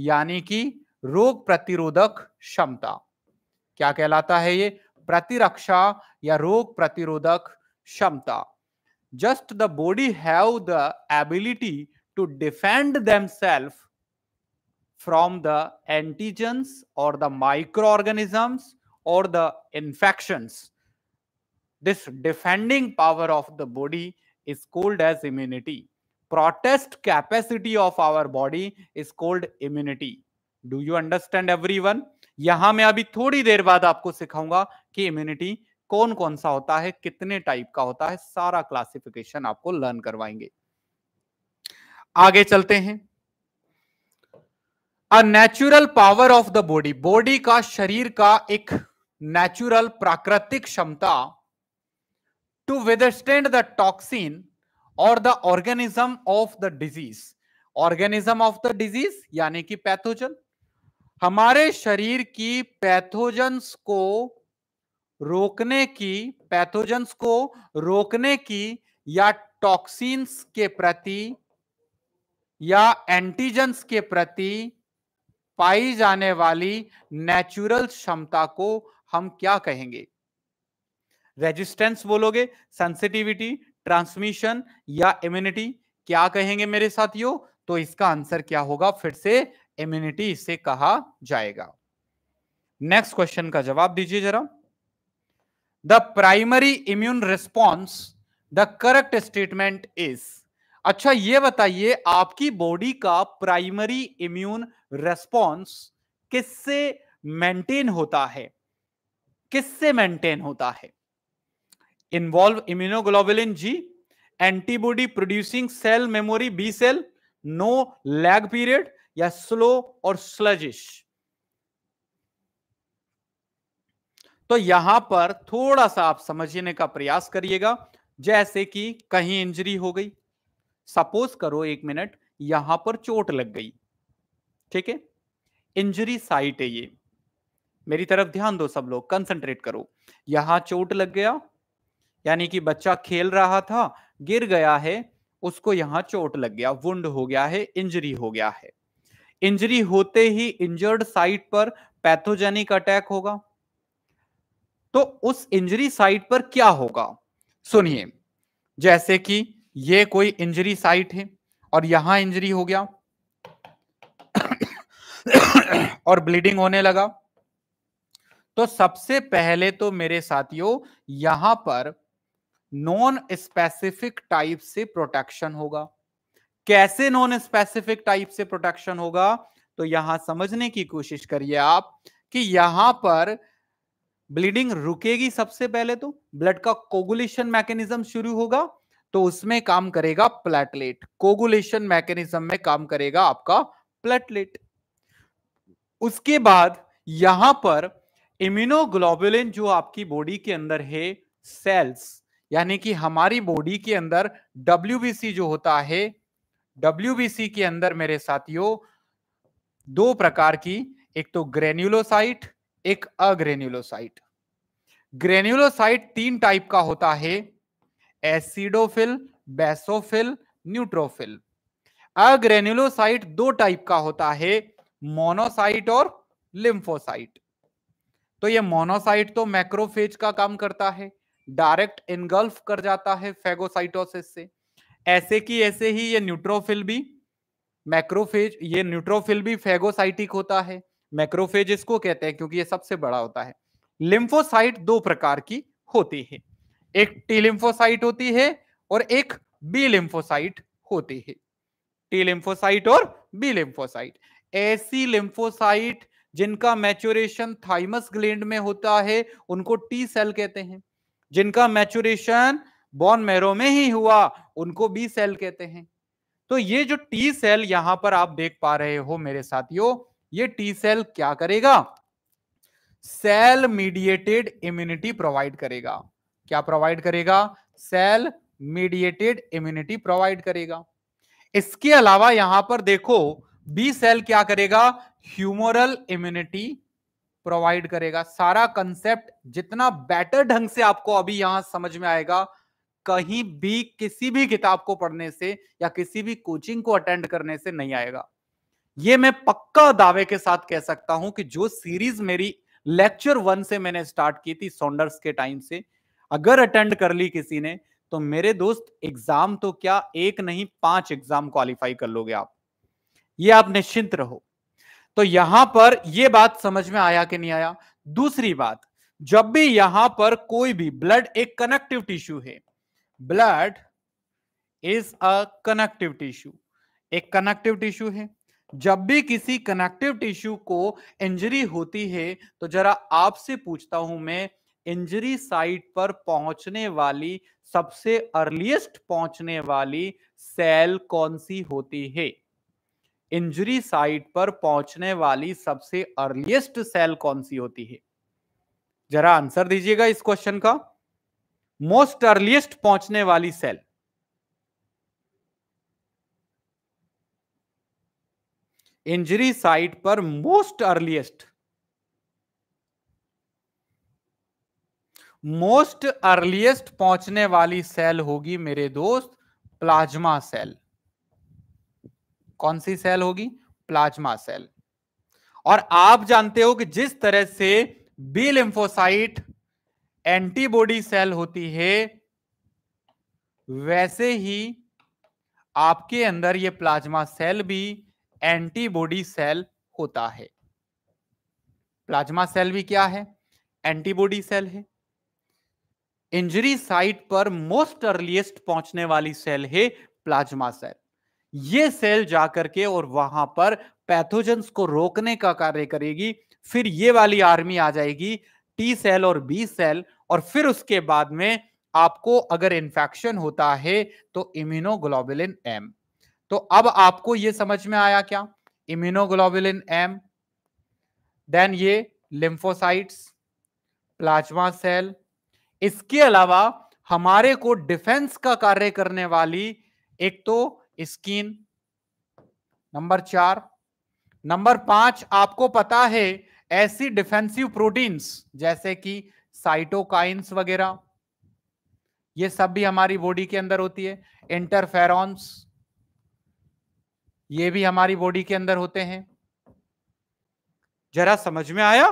यानी कि रोग प्रतिरोधक क्षमता क्या कहलाता है ये प्रतिरक्षा या रोग प्रतिरोधक क्षमता just the body have the ability to defend themself from the the और द माइक्रो ऑर्गेनिजम्स और the infection This defending power of the body is called as immunity. Protest capacity of our body is called immunity. Do you understand everyone यहां मैं अभी थोड़ी देर बाद आपको सिखाऊंगा कि इम्यूनिटी कौन कौन सा होता है कितने टाइप का होता है सारा क्लासिफिकेशन आपको लर्न करवाएंगे आगे चलते हैं a natural power of the body body का शरीर का एक नेचुरल प्राकृतिक क्षमता to withstand the toxin or the organism of the disease organism of the disease यानी कि पैथोजन हमारे शरीर की पैथोजन्स को रोकने की पैथोजन्स को रोकने की या टॉक्सिन्स के प्रति या एंटीजेंस के प्रति पाई जाने वाली नेचुरल क्षमता को हम क्या कहेंगे रेजिस्टेंस बोलोगे सेंसिटिविटी ट्रांसमिशन या इम्यूनिटी क्या कहेंगे मेरे साथियों तो इसका आंसर क्या होगा फिर से इम्यूनिटी इसे कहा जाएगा नेक्स्ट क्वेश्चन का जवाब दीजिए जरा the primary immune response the correct statement is अच्छा ये बताइए आपकी बॉडी का प्राइमरी इम्यून रेस्पॉन्स किससे मेंटेन होता है किससे मेंटेन होता है involve immunoglobulin G, antibody producing cell memory B cell, no lag period, या स्लो और स्लजिश तो यहां पर थोड़ा सा आप समझने का प्रयास करिएगा जैसे कि कहीं इंजरी हो गई सपोज करो एक मिनट यहां पर चोट लग गई ठीक है इंजरी साइट है ये मेरी तरफ ध्यान दो सब लोग कंसंट्रेट करो यहां चोट लग गया यानी कि बच्चा खेल रहा था गिर गया है उसको यहाँ चोट लग गया वुंड हो गया है इंजरी हो गया है इंजरी होते ही इंजर्ड साइट पर पैथोजेनिक अटैक होगा तो उस इंजरी साइट पर क्या होगा सुनिए जैसे कि ये कोई इंजरी साइट है और यहां इंजरी हो गया और ब्लीडिंग होने लगा तो सबसे पहले तो मेरे साथियों यहां पर नॉन स्पेसिफिक टाइप से प्रोटेक्शन होगा कैसे नॉन स्पेसिफिक टाइप से प्रोटेक्शन होगा तो यहां समझने की कोशिश करिए आप कि यहां पर ब्लीडिंग रुकेगी सबसे पहले तो ब्लड का कोगुलेशन मैकेनिज्म शुरू होगा तो उसमें काम करेगा प्लेटलेट कोगुलेशन मैकेनिज्म में काम करेगा आपका प्लेटलेट उसके बाद यहां पर इम्यूनोग्लोबुलिन जो आपकी बॉडी के अंदर है सेल्स यानी कि हमारी बॉडी के अंदर डब्ल्यू जो होता है डब्ल्यू के अंदर मेरे साथियों दो प्रकार की एक तो ग्रेन्यूलोसाइट एक अग्रेन्यूलोसाइट ग्रेन्यूलोसाइट तीन टाइप का होता है एसिडोफिल बेसोफिल न्यूट्रोफिल अग्रेन्यूलोसाइट दो टाइप का होता है मोनोसाइट और लिम्फोसाइट तो ये मोनोसाइट तो मैक्रोफेज का काम करता है डायरेक्ट इनगल्फ कर जाता है फेगोसाइटोसिस से ऐसे की ऐसे ही ये न्यूट्रोफिल भी मैक्रोफेज ये न्यूट्रोफिल भी फेगोसाइटिक होता है मैक्रोफेज इसको कहते हैं क्योंकि ये सबसे बड़ा होता है लिम्फोसाइट दो प्रकार की होती है एक टी लिम्फोसाइट होती है और एक बी लिम्फोसाइट होती है टी लिम्फोसाइट और बी लिम्फोसाइट ऐसी लिम्फोसाइट जिनका मैचुरेशन थाइमस ग्लैंड में होता है उनको टी सेल कहते हैं जिनका मैचुरेशन बॉन मैरो में ही हुआ उनको बी सेल कहते हैं तो ये जो टी सेल यहां पर आप देख पा रहे हो मेरे साथियों ये टी सेल क्या करेगा सेल मीडिएटेड इम्यूनिटी प्रोवाइड करेगा क्या प्रोवाइड करेगा सेल मीडिएटेड इम्यूनिटी प्रोवाइड करेगा इसके अलावा यहां पर देखो बी सेल क्या करेगा ह्यूमोरल इम्यूनिटी प्रोवाइड करेगा सारा कंसेप्ट जितना बेटर ढंग से आपको अभी यहां समझ में आएगा कहीं भी किसी भी किताब को पढ़ने से या किसी भी कोचिंग को अटेंड करने से नहीं आएगा ये मैं पक्का दावे के साथ कह सकता हूं कि जो सीरीज मेरी लेक्चर वन से मैंने स्टार्ट की थी सोंडर्स के टाइम से अगर अटेंड कर ली किसी ने तो मेरे दोस्त एग्जाम तो क्या एक नहीं पांच एग्जाम क्वालिफाई कर लोगे आप ये आप निश्चिंत रहो तो यहां पर यह बात समझ में आया कि नहीं आया दूसरी बात जब भी यहां पर कोई भी ब्लड एक कनेक्टिव टिश्यू है blood is a connective tissue एक कनेक्टिव टिश्यू है जब भी किसी कनेक्टिव टिश्यू को इंजरी होती है तो जरा आपसे पूछता हूं मैं इंजरी साइट पर पहुंचने वाली सबसे अर्लीस्ट पहुंचने वाली सेल कौन सी होती है इंजरी साइट पर पहुंचने वाली सबसे अर्लीस्ट सेल कौन सी होती है जरा आंसर दीजिएगा इस क्वेश्चन का मोस्ट अर्लीस्ट पहुंचने वाली सेल इंजरी साइट पर मोस्ट अर्लीस्ट मोस्ट अर्लीस्ट पहुंचने वाली सेल होगी मेरे दोस्त प्लाज्मा सेल कौन सी सेल होगी प्लाज्मा सेल और आप जानते हो कि जिस तरह से बी लिम्फोसाइट एंटीबॉडी सेल होती है वैसे ही आपके अंदर ये प्लाज्मा सेल भी एंटीबॉडी सेल होता है प्लाज्मा सेल भी क्या है एंटीबॉडी सेल है इंजरी साइट पर मोस्ट अर्लिएस्ट पहुंचने वाली सेल है प्लाज्मा सेल ये सेल जाकर के और वहां पर पैथोजेंस को रोकने का कार्य करेगी फिर ये वाली आर्मी आ जाएगी टी सेल और बी सेल और फिर उसके बाद में आपको अगर इंफेक्शन होता है तो इम्यूनोग्लोबुलिन एम तो अब आपको ये समझ में आया क्या इम्यूनोग्लोबुलिन एम देन ये लिम्फोसाइट्स प्लाज्मा सेल इसके अलावा हमारे को डिफेंस का कार्य करने वाली एक तो स्किन नंबर चार नंबर पांच आपको पता है ऐसी डिफेंसिव प्रोटीन्स जैसे कि साइटोकाइंस वगैरह ये सब भी हमारी बॉडी के अंदर होती है इंटरफेरॉन्स ये भी हमारी बॉडी के अंदर होते हैं जरा समझ में आया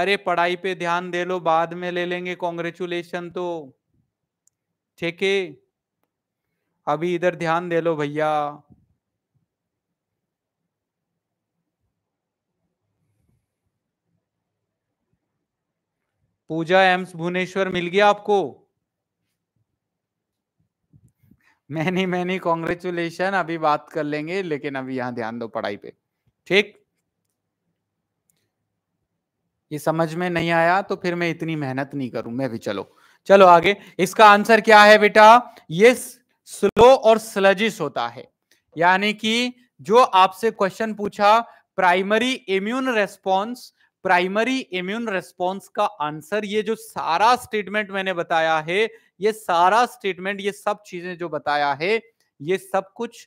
अरे पढ़ाई पे ध्यान दे लो बाद में ले लेंगे कॉन्ग्रेचुलेशन तो ठीक है अभी इधर ध्यान दे लो भैया पूजा एम्स भुवनेश्वर मिल गया आपको मैनी मैनी कॉन्ग्रेचुलेशन अभी बात कर लेंगे लेकिन अभी यहां ध्यान दो पढ़ाई पे ठीक ये समझ में नहीं आया तो फिर मैं इतनी मेहनत नहीं करूं मैं भी चलो चलो आगे इसका आंसर क्या है बेटा यस स्लो और स्लजिश होता है यानी कि जो आपसे क्वेश्चन पूछा primary immune response primary immune response का आंसर ये जो सारा स्टेटमेंट मैंने बताया है ये सारा स्टेटमेंट ये सब चीजें जो बताया है ये सब कुछ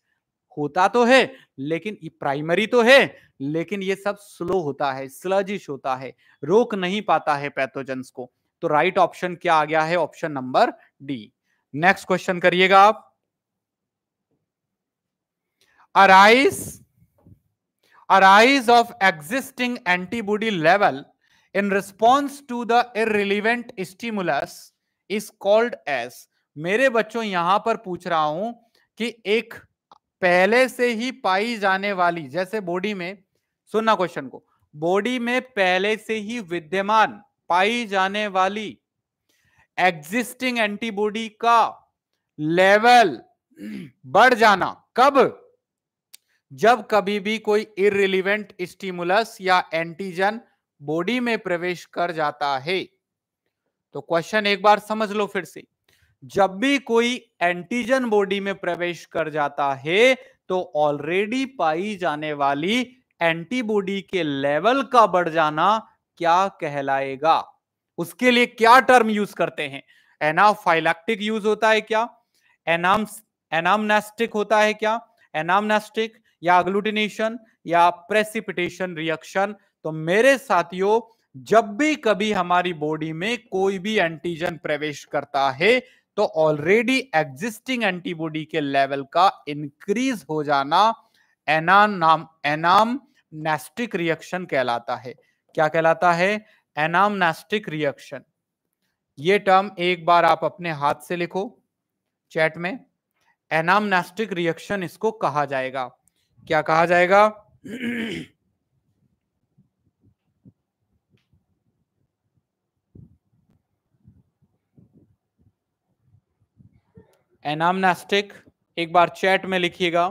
होता तो है लेकिन प्राइमरी तो है लेकिन ये सब स्लो होता है स्लजिश होता है रोक नहीं पाता है पैथोजेंस को तो राइट ऑप्शन क्या आ गया है option number D next question करिएगा आप arise arise of of existing antibody level in response to the irrelevant stimulus is called as मेरे बच्चों यहां पर पूछ रहा हूं कि एक पहले से ही पाई जाने वाली जैसे बॉडी में सुनना क्वेश्चन को बॉडी में पहले से ही विद्यमान पाई जाने वाली एग्जिस्टिंग एंटीबॉडी का लेवल बढ़ जाना कब जब कभी भी कोई इरिलीवेंट स्टिमुलस या एंटीजन बॉडी में प्रवेश कर जाता है तो क्वेश्चन एक बार समझ लो फिर से जब भी कोई एंटीजन बॉडी में प्रवेश कर जाता है तो ऑलरेडी पाई जाने वाली एंटीबॉडी के लेवल का बढ़ जाना क्या कहलाएगा उसके लिए क्या टर्म यूज करते हैं एनाफाइलैक्टिक यूज होता है क्या एनाम एनामनेस्टिक होता है क्या एनामनेस्टिक या अग्लूटिनेशन या प्रेसिपिटेशन रिएक्शन तो मेरे साथियों जब भी कभी हमारी बॉडी में कोई भी एंटीजन प्रवेश करता है तो ऑलरेडी एग्जिस्टिंग एंटीबॉडी के लेवल का इंक्रीज हो जाना एनाम नाम एनाम नेस्टिक रिएक्शन कहलाता है क्या कहलाता है एनाम नेस्टिक रिएक्शन ये टर्म एक बार आप अपने हाथ से लिखो चैट में एनामनेस्टिक रिएक्शन इसको कहा जाएगा क्या कहा जाएगा एनामनास्टिक एक बार चैट में लिखिएगा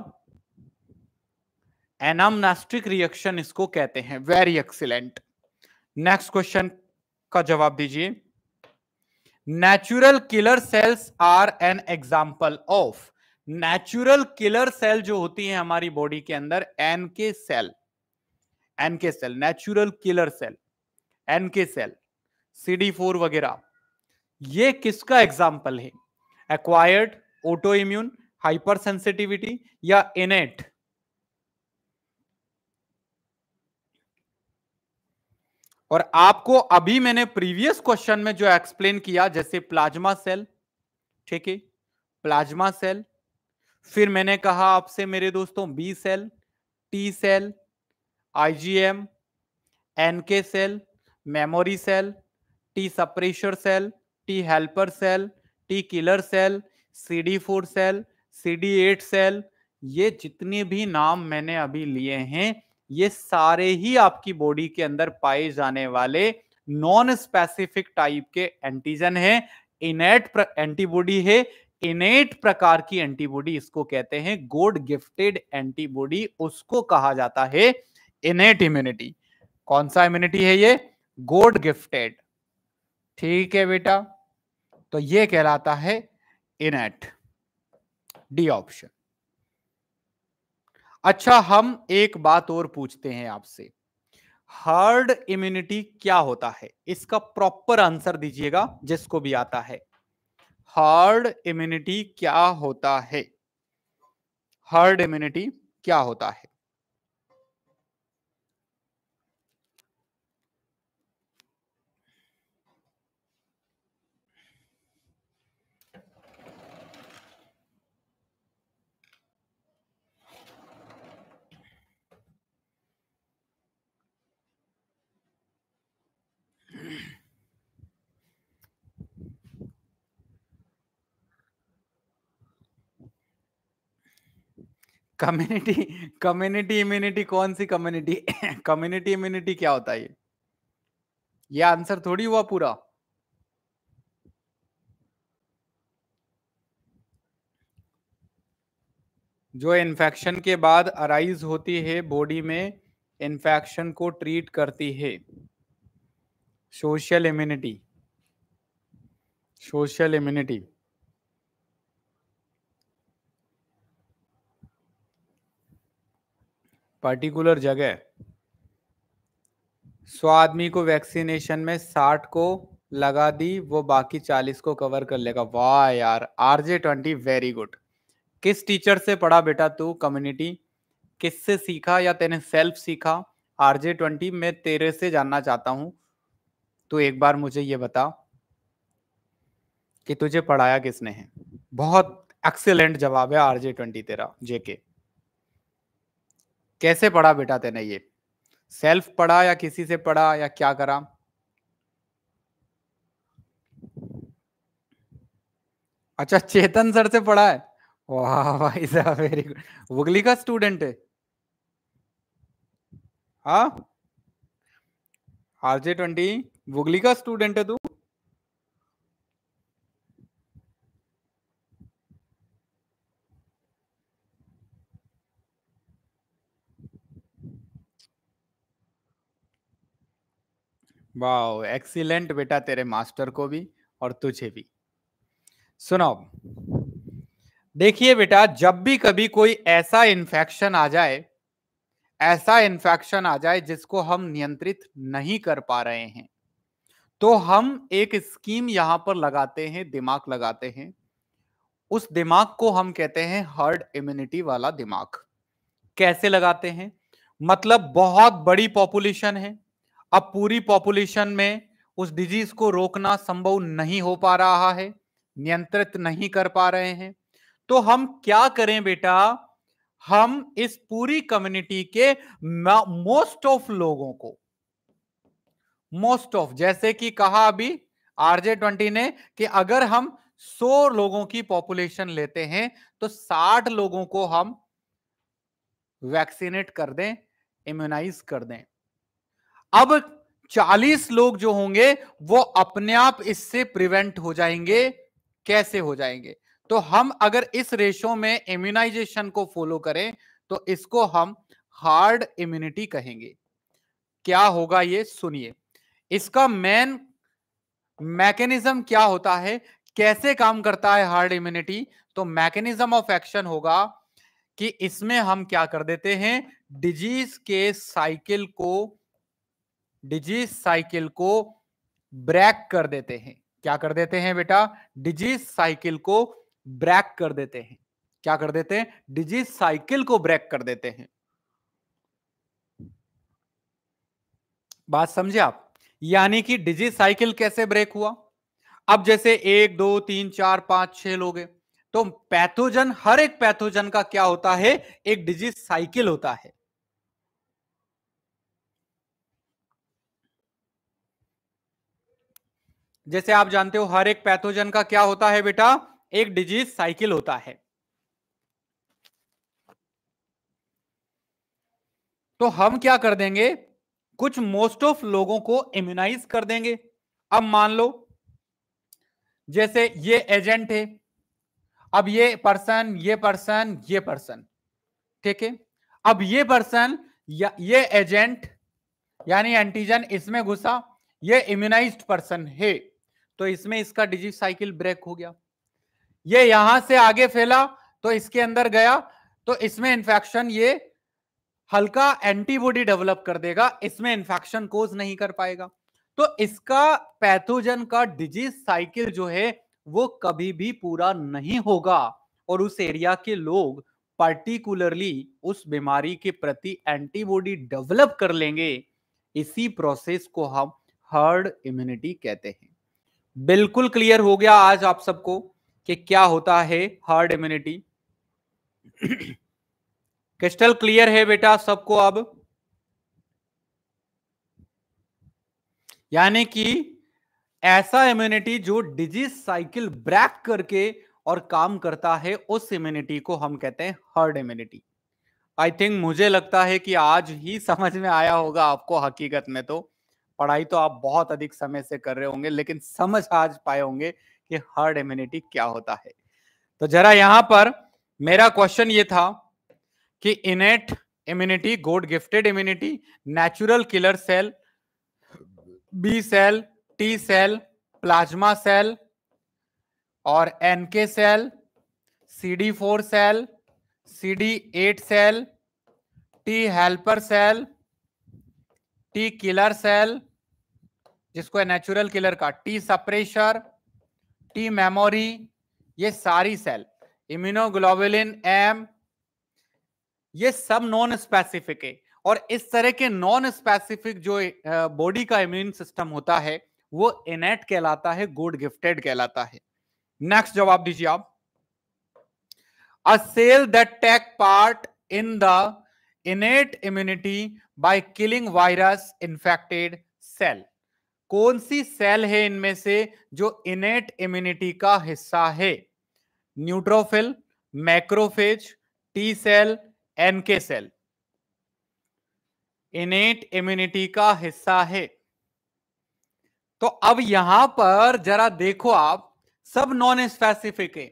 एनामनास्टिक रिएक्शन इसको कहते हैं वेरी एक्सीलेंट नेक्स्ट क्वेश्चन का जवाब दीजिए natural killer cells are an example of natural killer cell जो होती है हमारी बॉडी के अंदर NK cell NK cell natural killer cell NK cell CD four वगैरह ये किसका एग्जाम्पल है acquired autoimmune hypersensitivity या इनेट और आपको अभी मैंने प्रीवियस क्वेश्चन में जो एक्सप्लेन किया जैसे प्लाज्मा सेल ठीक है प्लाज्मा सेल फिर मैंने कहा आपसे मेरे दोस्तों B cell T cell IgM NK cell memory cell T suppressor cell T helper cell T killer cell C D four cell C D eight cell ये जितने भी नाम मैंने अभी लिए हैं ये सारे ही आपकी बॉडी के अंदर पाए जाने वाले नॉन स्पेसिफिक टाइप के एंटीजन है इनेट एंटीबॉडी है इनेट प्रकार की एंटीबॉडी इसको कहते हैं गोड गिफ्टेड एंटीबॉडी उसको कहा जाता है इनेट इम्यूनिटी कौन सा इम्यूनिटी है ये गोड गिफ्टेड ठीक है बेटा तो ये कहलाता है इनेट डी ऑप्शन अच्छा हम एक बात और पूछते हैं आपसे हर्ड इम्यूनिटी क्या होता है इसका प्रॉपर आंसर दीजिएगा जिसको भी आता है हार्ड इम्यूनिटी क्या होता है हार्ड इम्यूनिटी क्या होता है कम्युनिटी कम्युनिटी इम्यूनिटी कौन सी कम्युनिटी कम्युनिटी इम्यूनिटी क्या होता है ये ये आंसर थोड़ी हुआ पूरा जो इन्फेक्शन के बाद अराइज होती है बॉडी में इन्फेक्शन को ट्रीट करती है social immunity social immunity particular जगह सौ आदमी को वैक्सीनेशन में साठ को लगा दी वो बाकी चालीस को कवर कर लेगा वाह यार आरजे ट्वेंटी वेरी गुड किस टीचर से पढ़ा बेटा तू कम्युनिटी किससे सीखा या तेने सेल्फ सीखा आरजे ट्वेंटी मैं तेरे से जानना चाहता हूँ तू एक बार मुझे ये बता कि तुझे पढ़ाया किसने है बहुत एक्सेलेंट जवाब है आरजे ट्वेंटी तेरा जेके कैसे पढ़ा बेटा तेने ये सेल्फ पढ़ा या किसी से पढ़ा या क्या करा अच्छा चेतन सर से पढ़ा है वाह भाई साहब वेरी गुड वुगली का स्टूडेंट है हा आरजे ट्वेंटी वुगली का स्टूडेंट है तू वाह एक्सीलेंट बेटा तेरे मास्टर को भी और तुझे भी सुनो देखिए बेटा जब भी कभी कोई ऐसा इन्फेक्शन आ जाए ऐसा इन्फेक्शन आ जाए जिसको हम नियंत्रित नहीं कर पा रहे हैं तो हम एक स्कीम यहां पर लगाते हैं दिमाग लगाते हैं उस दिमाग को हम कहते हैं हर्ड इम्यूनिटी वाला दिमाग कैसे लगाते हैं मतलब बहुत बड़ी पॉपुलेशन है अब पूरी पॉपुलेशन में उस डिजीज को रोकना संभव नहीं हो पा रहा है नियंत्रित नहीं कर पा रहे हैं तो हम क्या करें बेटा हम इस पूरी कम्युनिटी के मोस्ट ऑफ लोगों को मोस्ट ऑफ जैसे कि कहा अभी आरजे ट्वेंटी ने कि अगर हम 100 लोगों की पॉपुलेशन लेते हैं तो 60 लोगों को हम वैक्सीनेट कर दें इम्यूनाइज कर दें अब 40 लोग जो होंगे वो अपने आप इससे प्रिवेंट हो जाएंगे कैसे हो जाएंगे तो हम अगर इस रेशो में इम्यूनाइजेशन को फॉलो करें तो इसको हम हार्ड इम्यूनिटी कहेंगे क्या होगा ये सुनिए इसका मेन मैकेनिज्म क्या होता है कैसे काम करता है हार्ड इम्यूनिटी तो मैकेनिज्म ऑफ एक्शन होगा कि इसमें हम क्या कर देते हैं डिजीज के साइकिल को डिजीज साइकिल को ब्रैक कर देते हैं क्या कर देते हैं बेटा डिजीज साइकिल को ब्रैक कर देते हैं क्या कर देते हैं डिजीज साइकिल को ब्रेक कर देते हैं बात समझे आप यानी कि डिजीज साइकिल कैसे ब्रेक हुआ अब जैसे एक दो तीन चार पांच छह लोग तो पैथोजन हर एक पैथोजन का क्या होता है एक डिजीज साइकिल होता है जैसे आप जानते हो हर एक पैथोजन का क्या होता है बेटा एक डिजीज साइकिल होता है तो हम क्या कर देंगे कुछ मोस्ट ऑफ लोगों को इम्यूनाइज कर देंगे अब मान लो जैसे ये एजेंट है अब ये पर्सन ये पर्सन ये पर्सन ठीक है अब ये पर्सन ये एजेंट यानी एंटीजन इसमें घुसा ये इम्यूनाइज्ड पर्सन है तो इसमें इसका डिजिट साइकिल ब्रेक हो गया ये यहां से आगे फैला तो इसके अंदर गया तो इसमें इंफेक्शन ये हल्का एंटीबॉडी डेवलप कर देगा इसमें इंफेक्शन कोज नहीं कर पाएगा तो इसका पैथोजन का डिजीज साइकिल जो है वो कभी भी पूरा नहीं होगा और उस एरिया के लोग पर्टिकुलरली उस बीमारी के प्रति एंटीबॉडी डेवलप कर लेंगे इसी प्रोसेस को हम हर्ड इम्यूनिटी कहते हैं बिल्कुल क्लियर हो गया आज आप सबको कि क्या होता है हर्ड इम्यूनिटी क्रिस्टल क्लियर है बेटा सबको अब यानी कि ऐसा इम्यूनिटी जो डिजीज साइकिल ब्रैक करके और काम करता है उस इम्यूनिटी को हम कहते हैं हर्ड इम्यूनिटी आई थिंक मुझे लगता है कि आज ही समझ में आया होगा आपको हकीकत में तो पढ़ाई तो आप बहुत अधिक समय से कर रहे होंगे लेकिन समझ आज पाए होंगे कि हर्ड इम्यूनिटी क्या होता है तो जरा यहां पर मेरा क्वेश्चन ये था कि innate immunity god gifted immunity natural killer cell B cell T cell plasma cell और NK cell C D four cell C D eight cell T helper cell T killer cell जिसको है नेचुरल किलर का टी सप्रेशर टी मेमोरी ये सारी सेल इम्यूनोग्लोबुलिन एम ये सब नॉन स्पेसिफिक है और इस तरह के नॉन स्पेसिफिक जो बॉडी का इम्यून सिस्टम होता है वो इनेट कहलाता है गुड गिफ्टेड कहलाता है नेक्स्ट जवाब दीजिए आप a cell that take part in the innate immunity by killing virus infected cell कौन सी सेल है इनमें से जो इनेट इम्यूनिटी का हिस्सा है neutrophil macrophage T cell NK cell innate immunity का हिस्सा है तो अब यहां पर जरा देखो आप सब नॉन स्पेसिफिक है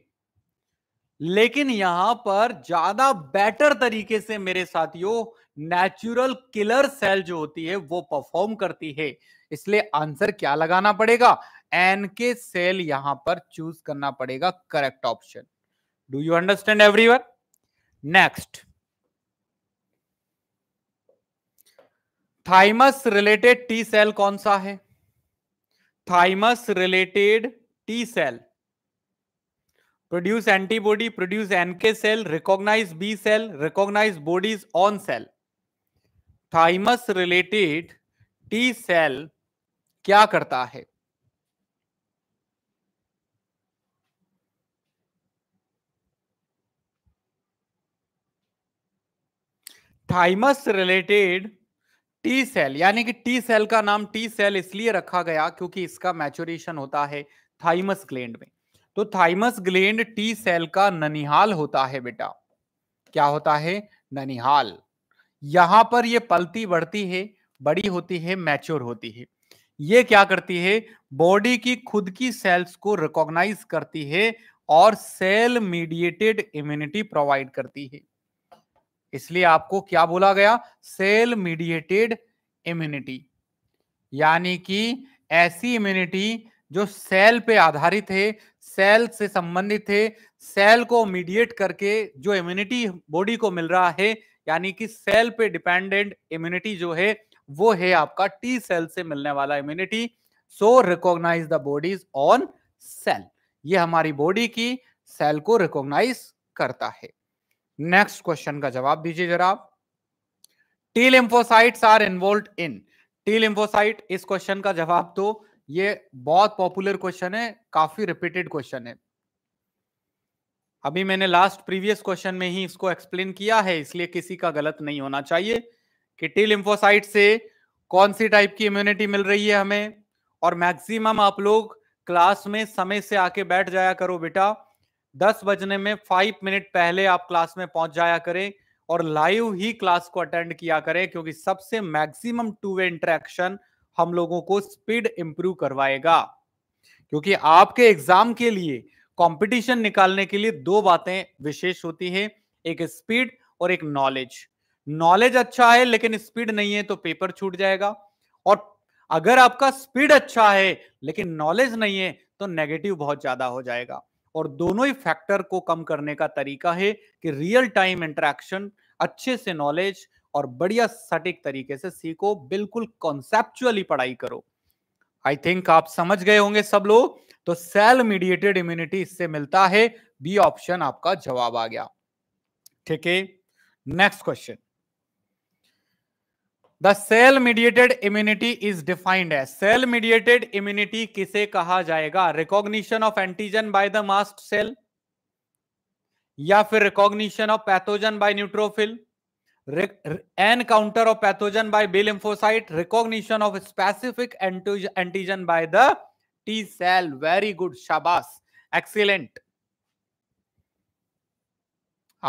लेकिन यहां पर ज्यादा बेटर तरीके से मेरे साथियों नेचुरल किलर सेल जो होती है वो परफॉर्म करती है इसलिए आंसर क्या लगाना पड़ेगा एन के सेल यहां पर चूज करना पड़ेगा correct option do you understand everyone next thymus related T cell कौन सा है thymus related T cell produce antibody, produce NK cell, recognize B cell, recognize bodies on cell. Thymus related T cell क्या करता है थाइमस रिलेटेड टी सेल यानी कि टी सेल का नाम टी सेल इसलिए रखा गया क्योंकि इसका मैचुरेशन होता है थाइमस ग्लैंड में तो थाइमस ग्लैंड टी सेल का ननिहाल होता है बेटा क्या होता है ननिहाल यहां पर ये पलती बढ़ती है बड़ी होती है मैच्योर होती है ये क्या करती है बॉडी की खुद की सेल्स को रिकॉग्नाइज करती है और सेल मीडिएटेड इम्यूनिटी प्रोवाइड करती है इसलिए आपको क्या बोला गया सेल मीडिएटेड इम्यूनिटी यानी कि ऐसी इम्यूनिटी जो सेल पे आधारित है सेल से संबंधित है सेल को मीडिएट करके जो इम्यूनिटी बॉडी को मिल रहा है यानी कि सेल पे डिपेंडेंट इम्यूनिटी जो है वो है आपका टी सेल से मिलने वाला immunity so recognise the bodies on cell ये हमारी बॉडी की सेल को रिकॉग्नाइज करता है नेक्स्ट क्वेश्चन का जवाब दीजिए जरा T lymphocytes are involve in T lymphocyte इस क्वेश्चन का जवाब तो ये बहुत पॉपुलर क्वेश्चन है काफी रिपीटेड क्वेश्चन है अभी मैंने लास्ट प्रीवियस क्वेश्चन में ही इसको एक्सप्लेन किया है इसलिए किसी का गलत नहीं होना चाहिए कि टी लिम्फोसाइट से कौन सी टाइप की इम्यूनिटी मिल रही है हमें और मैक्सिमम आप लोग क्लास में समय से आके बैठ जाया करो बेटा दस बजने में फाइव मिनट पहले आप क्लास में पहुंच जाया करें और लाइव ही क्लास को अटेंड किया करें क्योंकि सबसे मैक्सिमम टू वे इंटरेक्शन हम लोगों को स्पीड इंप्रूव करवाएगा क्योंकि आपके एग्जाम के लिए कंपटीशन निकालने के लिए दो बातें विशेष होती है एक स्पीड और एक नॉलेज नॉलेज अच्छा है लेकिन स्पीड नहीं है तो पेपर छूट जाएगा और अगर आपका स्पीड अच्छा है लेकिन नॉलेज नहीं है तो नेगेटिव बहुत ज्यादा हो जाएगा और दोनों ही फैक्टर को कम करने का तरीका है कि रियल टाइम इंटरेक्शन अच्छे से नॉलेज और बढ़िया सटीक तरीके से सीखो बिल्कुल कॉन्सेप्चुअली पढ़ाई करो आई थिंक आप समझ गए होंगे सब लोग तो सेल मीडिएटेड इम्यूनिटी इससे मिलता है बी ऑप्शन आपका जवाब आ गया ठीक है next question the cell mediated immunity is defined है सेल मीडिएटेड इम्यूनिटी किसे कहा जाएगा recognition of antigen by the mast cell या फिर recognition of pathogen by neutrophil encounter of pathogen by B lymphocyte recognition of specific antigen by the T cell very good शाबाश एक्सीलेंट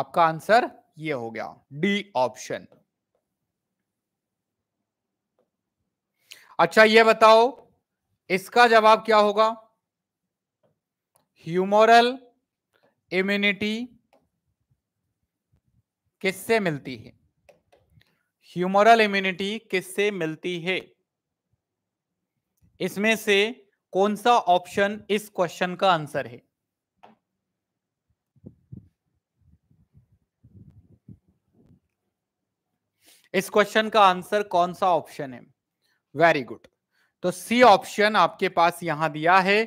आपका आंसर ये हो गया डी ऑप्शन अच्छा ये बताओ इसका जवाब क्या होगा ह्यूमोरल इम्यूनिटी किससे मिलती है ह्यूमरल इम्यूनिटी किससे मिलती है इसमें से कौन सा ऑप्शन इस क्वेश्चन का आंसर है इस क्वेश्चन का आंसर कौन सा ऑप्शन है वेरी गुड तो सी ऑप्शन आपके पास यहां दिया है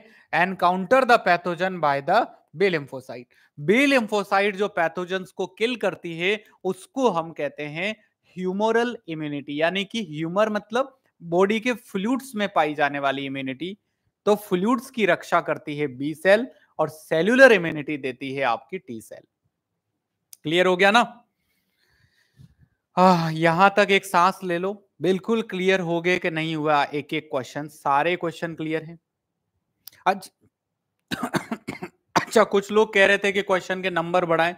encounter the pathogen by the B lymphocyte B lymphocyte जो पैथोजन को किल करती है उसको हम कहते हैं ह्यूमोरल इम्यूनिटी यानी कि ह्यूमर मतलब बॉडी के फ्लूड्स में पाई जाने वाली इम्यूनिटी तो फ्लूड्स की रक्षा करती है बी सेल और सेल्यूलर इम्यूनिटी देती है आपकी टी सेल क्लियर हो गया ना आ, यहां तक एक सांस ले लो बिल्कुल क्लियर हो गए कि नहीं हुआ एक एक क्वेश्चन सारे क्वेश्चन क्लियर हैं अच्छा, अच्छा कुछ लोग कह रहे थे कि क्वेश्चन के नंबर बढ़ाएं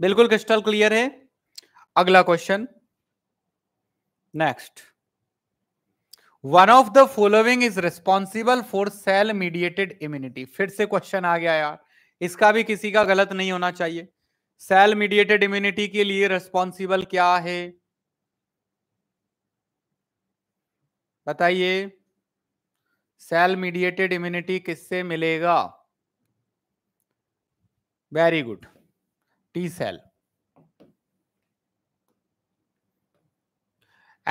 बिल्कुल क्रिस्टल क्लियर है अगला question next one of the following is responsible for cell mediated immunity फिर से क्वेश्चन आ गया यार इसका भी किसी का गलत नहीं होना चाहिए सेल मीडिएटेड इम्यूनिटी के लिए रिस्पॉन्सिबल क्या है बताइए सेल मीडिएटेड इम्यूनिटी किससे मिलेगा very good T cell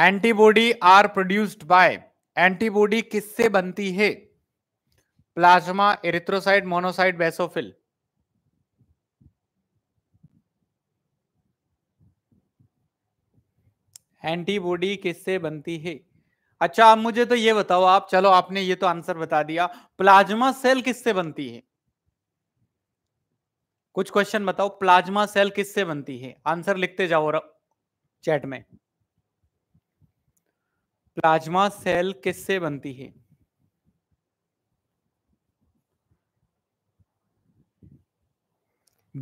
antibody are produced by antibody किससे बनती है plasma erythrocyte monocyte basophil antibody किससे बनती है अच्छा आप मुझे तो ये बताओ आप चलो आपने ये तो आंसर बता दिया प्लाज्मा सेल किससे बनती है कुछ क्वेश्चन बताओ प्लाज्मा सेल किससे बनती है आंसर लिखते जाओ चैट में प्लाज्मा सेल किससे बनती है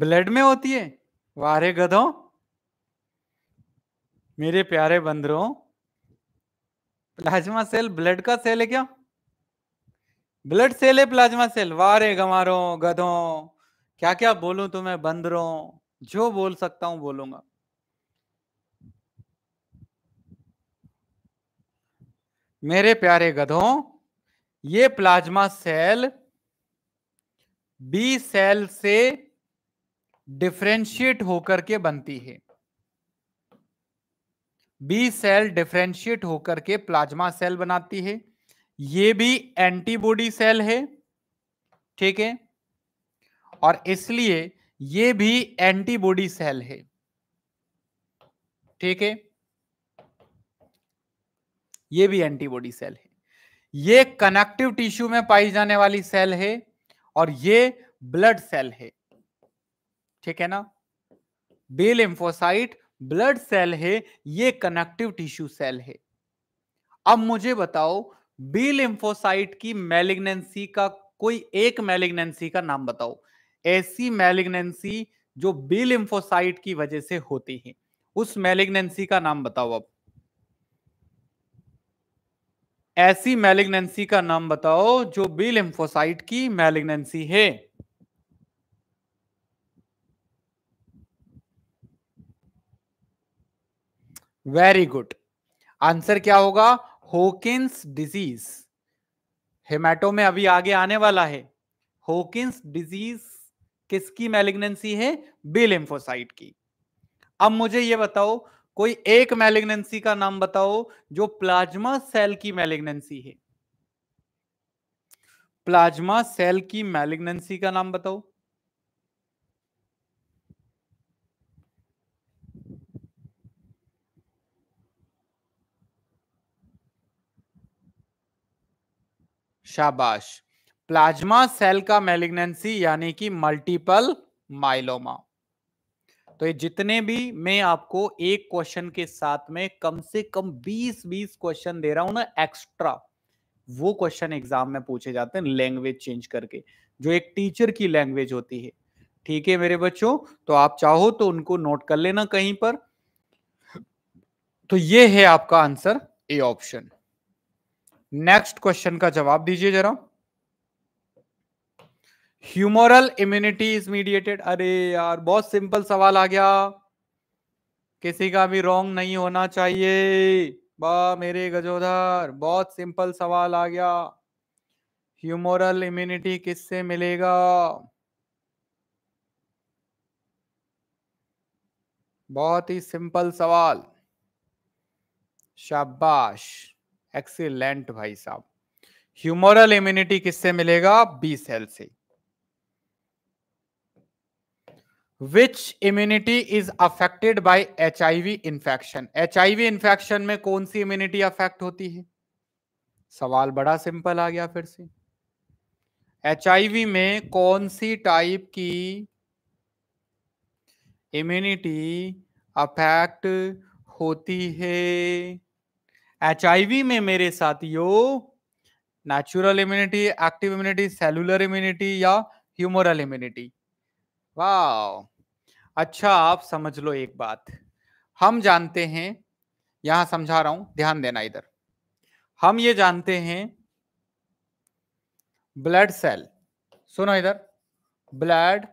ब्लड में होती है वारे गधो मेरे प्यारे बंदरों प्लाज्मा सेल ब्लड का सेल है क्या ब्लड सेल है प्लाज्मा सेल वारे गमारो गधों क्या क्या बोलूं तो मैं बंदरों जो बोल सकता हूं बोलूंगा मेरे प्यारे गधों ये प्लाज्मा सेल बी सेल से डिफ्रेंशिएट होकर के बनती है बी सेल डिफ्रेंशिएट होकर के प्लाज्मा सेल बनाती है ये भी एंटीबॉडी सेल है ठीक है और इसलिए ये भी एंटीबॉडी सेल है ठीक है ये भी एंटीबॉडी सेल है ये कनेक्टिव टिश्यू में पाई जाने वाली सेल है और ये ब्लड सेल है ठीक है ना बेल इंफोसाइट ब्लड सेल है ये कनेक्टिव टिश्यू सेल है अब मुझे बताओ बी लिम्फोसाइट की मेलिग्नेंसी का कोई एक मेलिग्नेंसी का नाम बताओ ऐसी मैलिग्नेंसी जो बी लिम्फोसाइट की वजह से होती है उस मैलिग्नेंसी का नाम बताओ अब ऐसी मैलिग्नेंसी का नाम बताओ जो बी लिम्फोसाइट की मैलिग्नेंसी है वेरी गुड आंसर क्या होगा होकिंस डिजीज हेमेटो में अभी आगे आने वाला है होकिंस डिजीज किसकी मैलिग्नेंसी है बी लिम्फोसाइट की अब मुझे ये बताओ कोई एक मैलिग्नेंसी का नाम बताओ जो प्लाज्मा सेल की मैलिग्नेंसी है प्लाज्मा सेल की मैलिग्नेंसी का नाम बताओ शाबाश प्लाज्मा सेल का मेलिग्नेंसी यानी कि मल्टीपल माइलोमा तो ये जितने भी मैं आपको एक क्वेश्चन के साथ में कम से कम 20-20 क्वेश्चन दे रहा हूं ना एक्स्ट्रा वो क्वेश्चन एग्जाम में पूछे जाते हैं लैंग्वेज चेंज करके जो एक टीचर की लैंग्वेज होती है ठीक है मेरे बच्चों तो आप चाहो तो उनको नोट कर लेना कहीं पर तो ये है आपका answer A option next question का जवाब दीजिए जरा ह्यूमोरल इम्यूनिटी इज मीडिएटेड अरे यार बहुत सिंपल सवाल आ गया किसी का भी रॉन्ग नहीं होना चाहिए बा मेरे गजोधर बहुत सिंपल सवाल आ गया ह्यूमोरल इम्यूनिटी किससे मिलेगा बहुत ही सिंपल सवाल शाबाश एक्सीलेंट भाई साहब ह्यूमोरल इम्यूनिटी किससे मिलेगा बी सेल से which immunity is affected by H infection H infection में कौन सी इम्यूनिटी अफेक्ट होती है सवाल बड़ा सिंपल आ गया फिर से एच आई वी में कौन सी टाइप की इम्यूनिटी अफेक्ट होती है एच आई वी में मेरे साथियों natural immunity active immunity cellular immunity या ह्यूमरल इम्यूनिटी वाह अच्छा आप समझ लो एक बात हम जानते हैं यहां समझा रहा हूं ध्यान देना इधर हम ये जानते हैं ब्लड सेल सुनो इधर ब्लड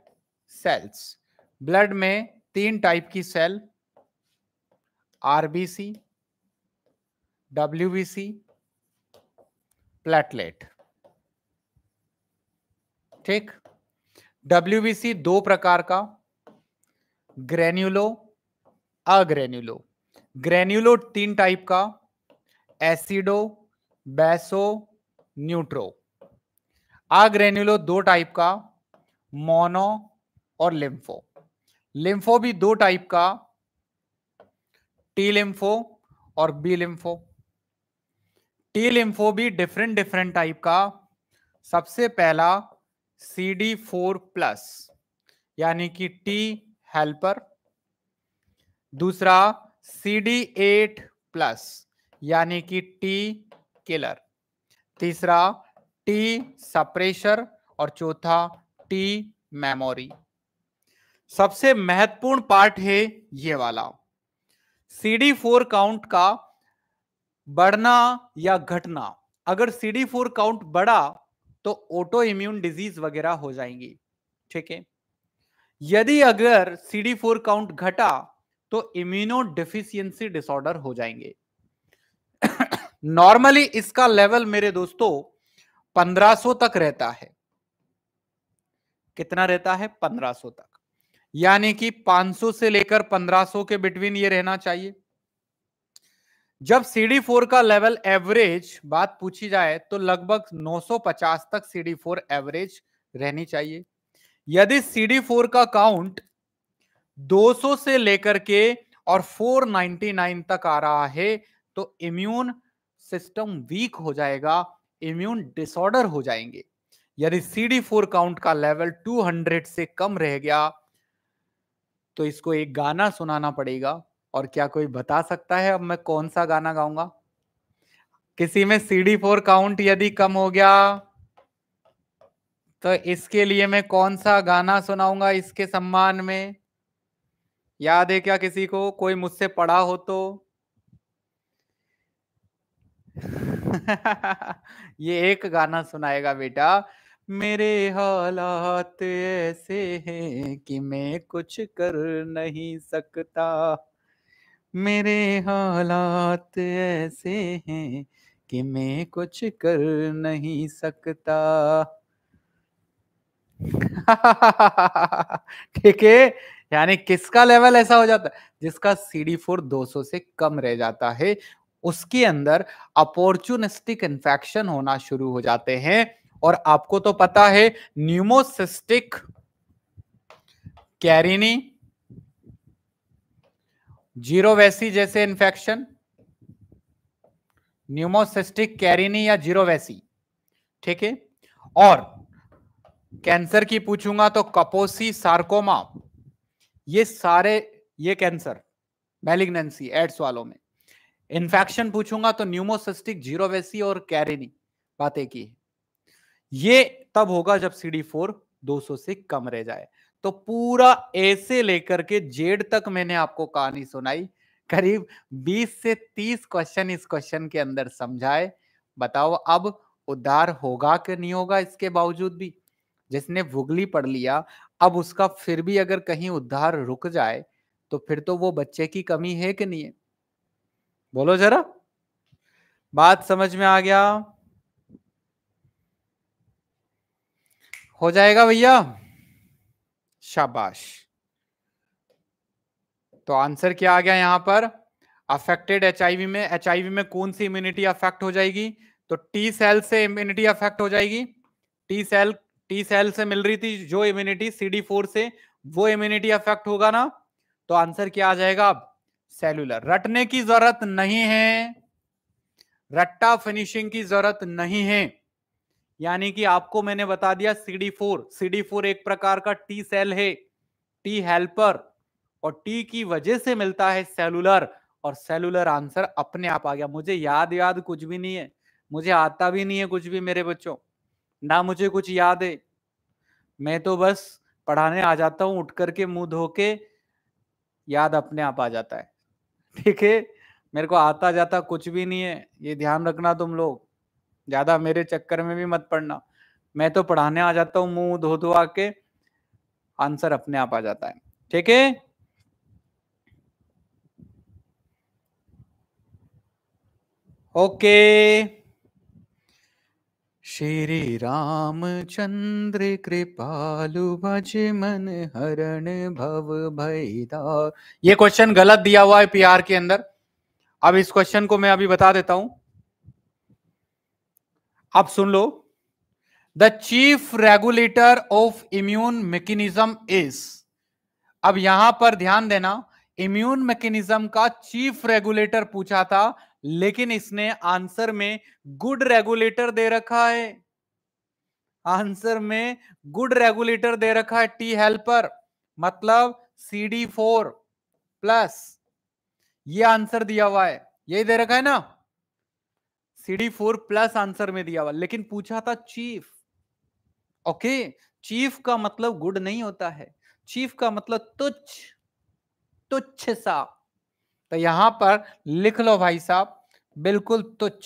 सेल्स ब्लड में तीन टाइप की सेल आरबीसी डब्ल्यूबीसी प्लेटलेट ठीक डब्ल्यू दो प्रकार का ग्रेन्यूलो अग्रेन्यूलो ग्रेन्यूलो तीन टाइप का एसिडो बैसो न्यूट्रो अग्रेन्यूलो दो टाइप का मोनो और लिम्फो लिम्फो भी दो टाइप का टी लिम्फो और बी लिम्फो टी लिम्फो भी डिफरेंट डिफरेंट टाइप का सबसे पहला सी डी फोर प्लस यानी कि टी हेल्पर दूसरा सी डी एट प्लस यानी कि टी किलर तीसरा टी सप्रेशर और चौथा टी मेमोरी सबसे महत्वपूर्ण पार्ट है ये वाला सी डी फोर काउंट का बढ़ना या घटना अगर सी डी फोर काउंट बढ़ा तो ऑटो इम्यून डिजीज वगैरह हो जाएंगी ठीक है यदि अगर डी फोर काउंट घटा तो इम्यूनो डिफिशियंसी डिसऑर्डर हो जाएंगे नॉर्मली इसका लेवल मेरे दोस्तों 1500 तक रहता है कितना रहता है 1500 तक यानी कि 500 से लेकर 1500 के बिटवीन ये रहना चाहिए जब डी फोर का लेवल एवरेज बात पूछी जाए तो लगभग 950 तक डी फोर एवरेज रहनी चाहिए यदि डी फोर का काउंट 200 से लेकर के और 499 तक आ रहा है तो इम्यून सिस्टम वीक हो जाएगा इम्यून डिसऑर्डर हो जाएंगे यदि डी फोर काउंट का लेवल 200 से कम रह गया तो इसको एक गाना सुनाना पड़ेगा और क्या कोई बता सकता है अब मैं कौन सा गाना गाऊंगा किसी में सी डी फोर काउंट यदि कम हो गया तो इसके लिए मैं कौन सा गाना सुनाऊंगा इसके सम्मान में याद है क्या किसी को कोई मुझसे पढ़ा हो तो ये एक गाना सुनाएगा बेटा मेरे हालात ऐसे हैं कि मैं कुछ कर नहीं सकता मेरे हालात ऐसे हैं कि मैं कुछ कर नहीं सकता ठीक है यानी किसका लेवल ऐसा हो जाता है जिसका सीडी फोर दो सौ से कम रह जाता है उसके अंदर अपॉर्चुनिस्टिक इन्फेक्शन होना शुरू हो जाते हैं और आपको तो पता है न्यूमोसिस्टिक कैरिनी जीरोवैसी जैसे इंफेक्शन न्यूमोसिस्टिक कैरिनी या जीरोवैसी ठीक है और कैंसर की पूछूंगा तो कपोसी सार्कोमा ये सारे ये कैंसर मेलिग्नेंसी एड्स वालों में इन्फेक्शन पूछूंगा तो न्यूमोसिस्टिक वैसी और कैरिनी बातें की ये तब होगा जब सी डी फोर दो से कम रह जाए तो पूरा ए से लेकर के जेड तक मैंने आपको कहानी सुनाई करीब 20 से 30 क्वेश्चन इस क्वेश्चन के अंदर समझाए बताओ अब उद्धार होगा कि नहीं होगा इसके बावजूद भी जिसने भुगली पढ़ लिया अब उसका फिर भी अगर कहीं उद्धार रुक जाए तो फिर तो वो बच्चे की कमी है कि नहीं है बोलो जरा बात समझ में आ गया हो जाएगा भैया शाबाश तो आंसर क्या आ गया यहां पर अफेक्टेड एच में एच में कौन सी इम्यूनिटी अफेक्ट हो जाएगी तो टी सेल से इम्यूनिटी अफेक्ट हो जाएगी टी सेल टी सेल से मिल रही थी जो इम्यूनिटी सी से वो इम्यूनिटी अफेक्ट होगा ना तो आंसर क्या आ जाएगा अब सेलुलर रटने की जरूरत नहीं है रट्टा फिनिशिंग की जरूरत नहीं है यानी कि आपको मैंने बता दिया डी फोर डी फोर एक प्रकार का टी सेल है टी हेल्पर और टी की वजह से मिलता है सेलुलर और सेलुलर आंसर अपने आप आ गया मुझे याद याद कुछ भी नहीं है मुझे आता भी नहीं है कुछ भी मेरे बच्चों ना मुझे कुछ याद है मैं तो बस पढ़ाने आ जाता हूँ उठ करके मुंह धो के याद अपने आप आ जाता है ठीक है मेरे को आता जाता कुछ भी नहीं है ये ध्यान रखना तुम लोग ज्यादा मेरे चक्कर में भी मत पड़ना मैं तो पढ़ाने आ जाता हूँ मुंह धो धो आके आंसर अपने आप आ जाता है ठीक है ओके श्री राम चंद्र कृपालु भज मन हरण भव भैदा ये क्वेश्चन गलत दिया हुआ है पीआर के अंदर अब इस क्वेश्चन को मैं अभी बता देता हूं अब सुन लो the chief regulator of immune mechanism is अब यहां पर ध्यान देना इम्यून मैकेनिज्म का चीफ रेगुलेटर पूछा था लेकिन इसने आंसर में गुड रेगुलेटर दे रखा है आंसर में गुड रेगुलेटर दे रखा है टी हेल्पर मतलब सी डी फोर प्लस ये आंसर दिया हुआ है यही दे रखा है ना सीडी फोर प्लस आंसर में दिया हुआ लेकिन पूछा था चीफ ओके चीफ का मतलब गुड नहीं होता है चीफ का मतलब तुच्छ तुच्छ सा तो यहां पर लिख लो भाई साहब बिल्कुल तुच्छ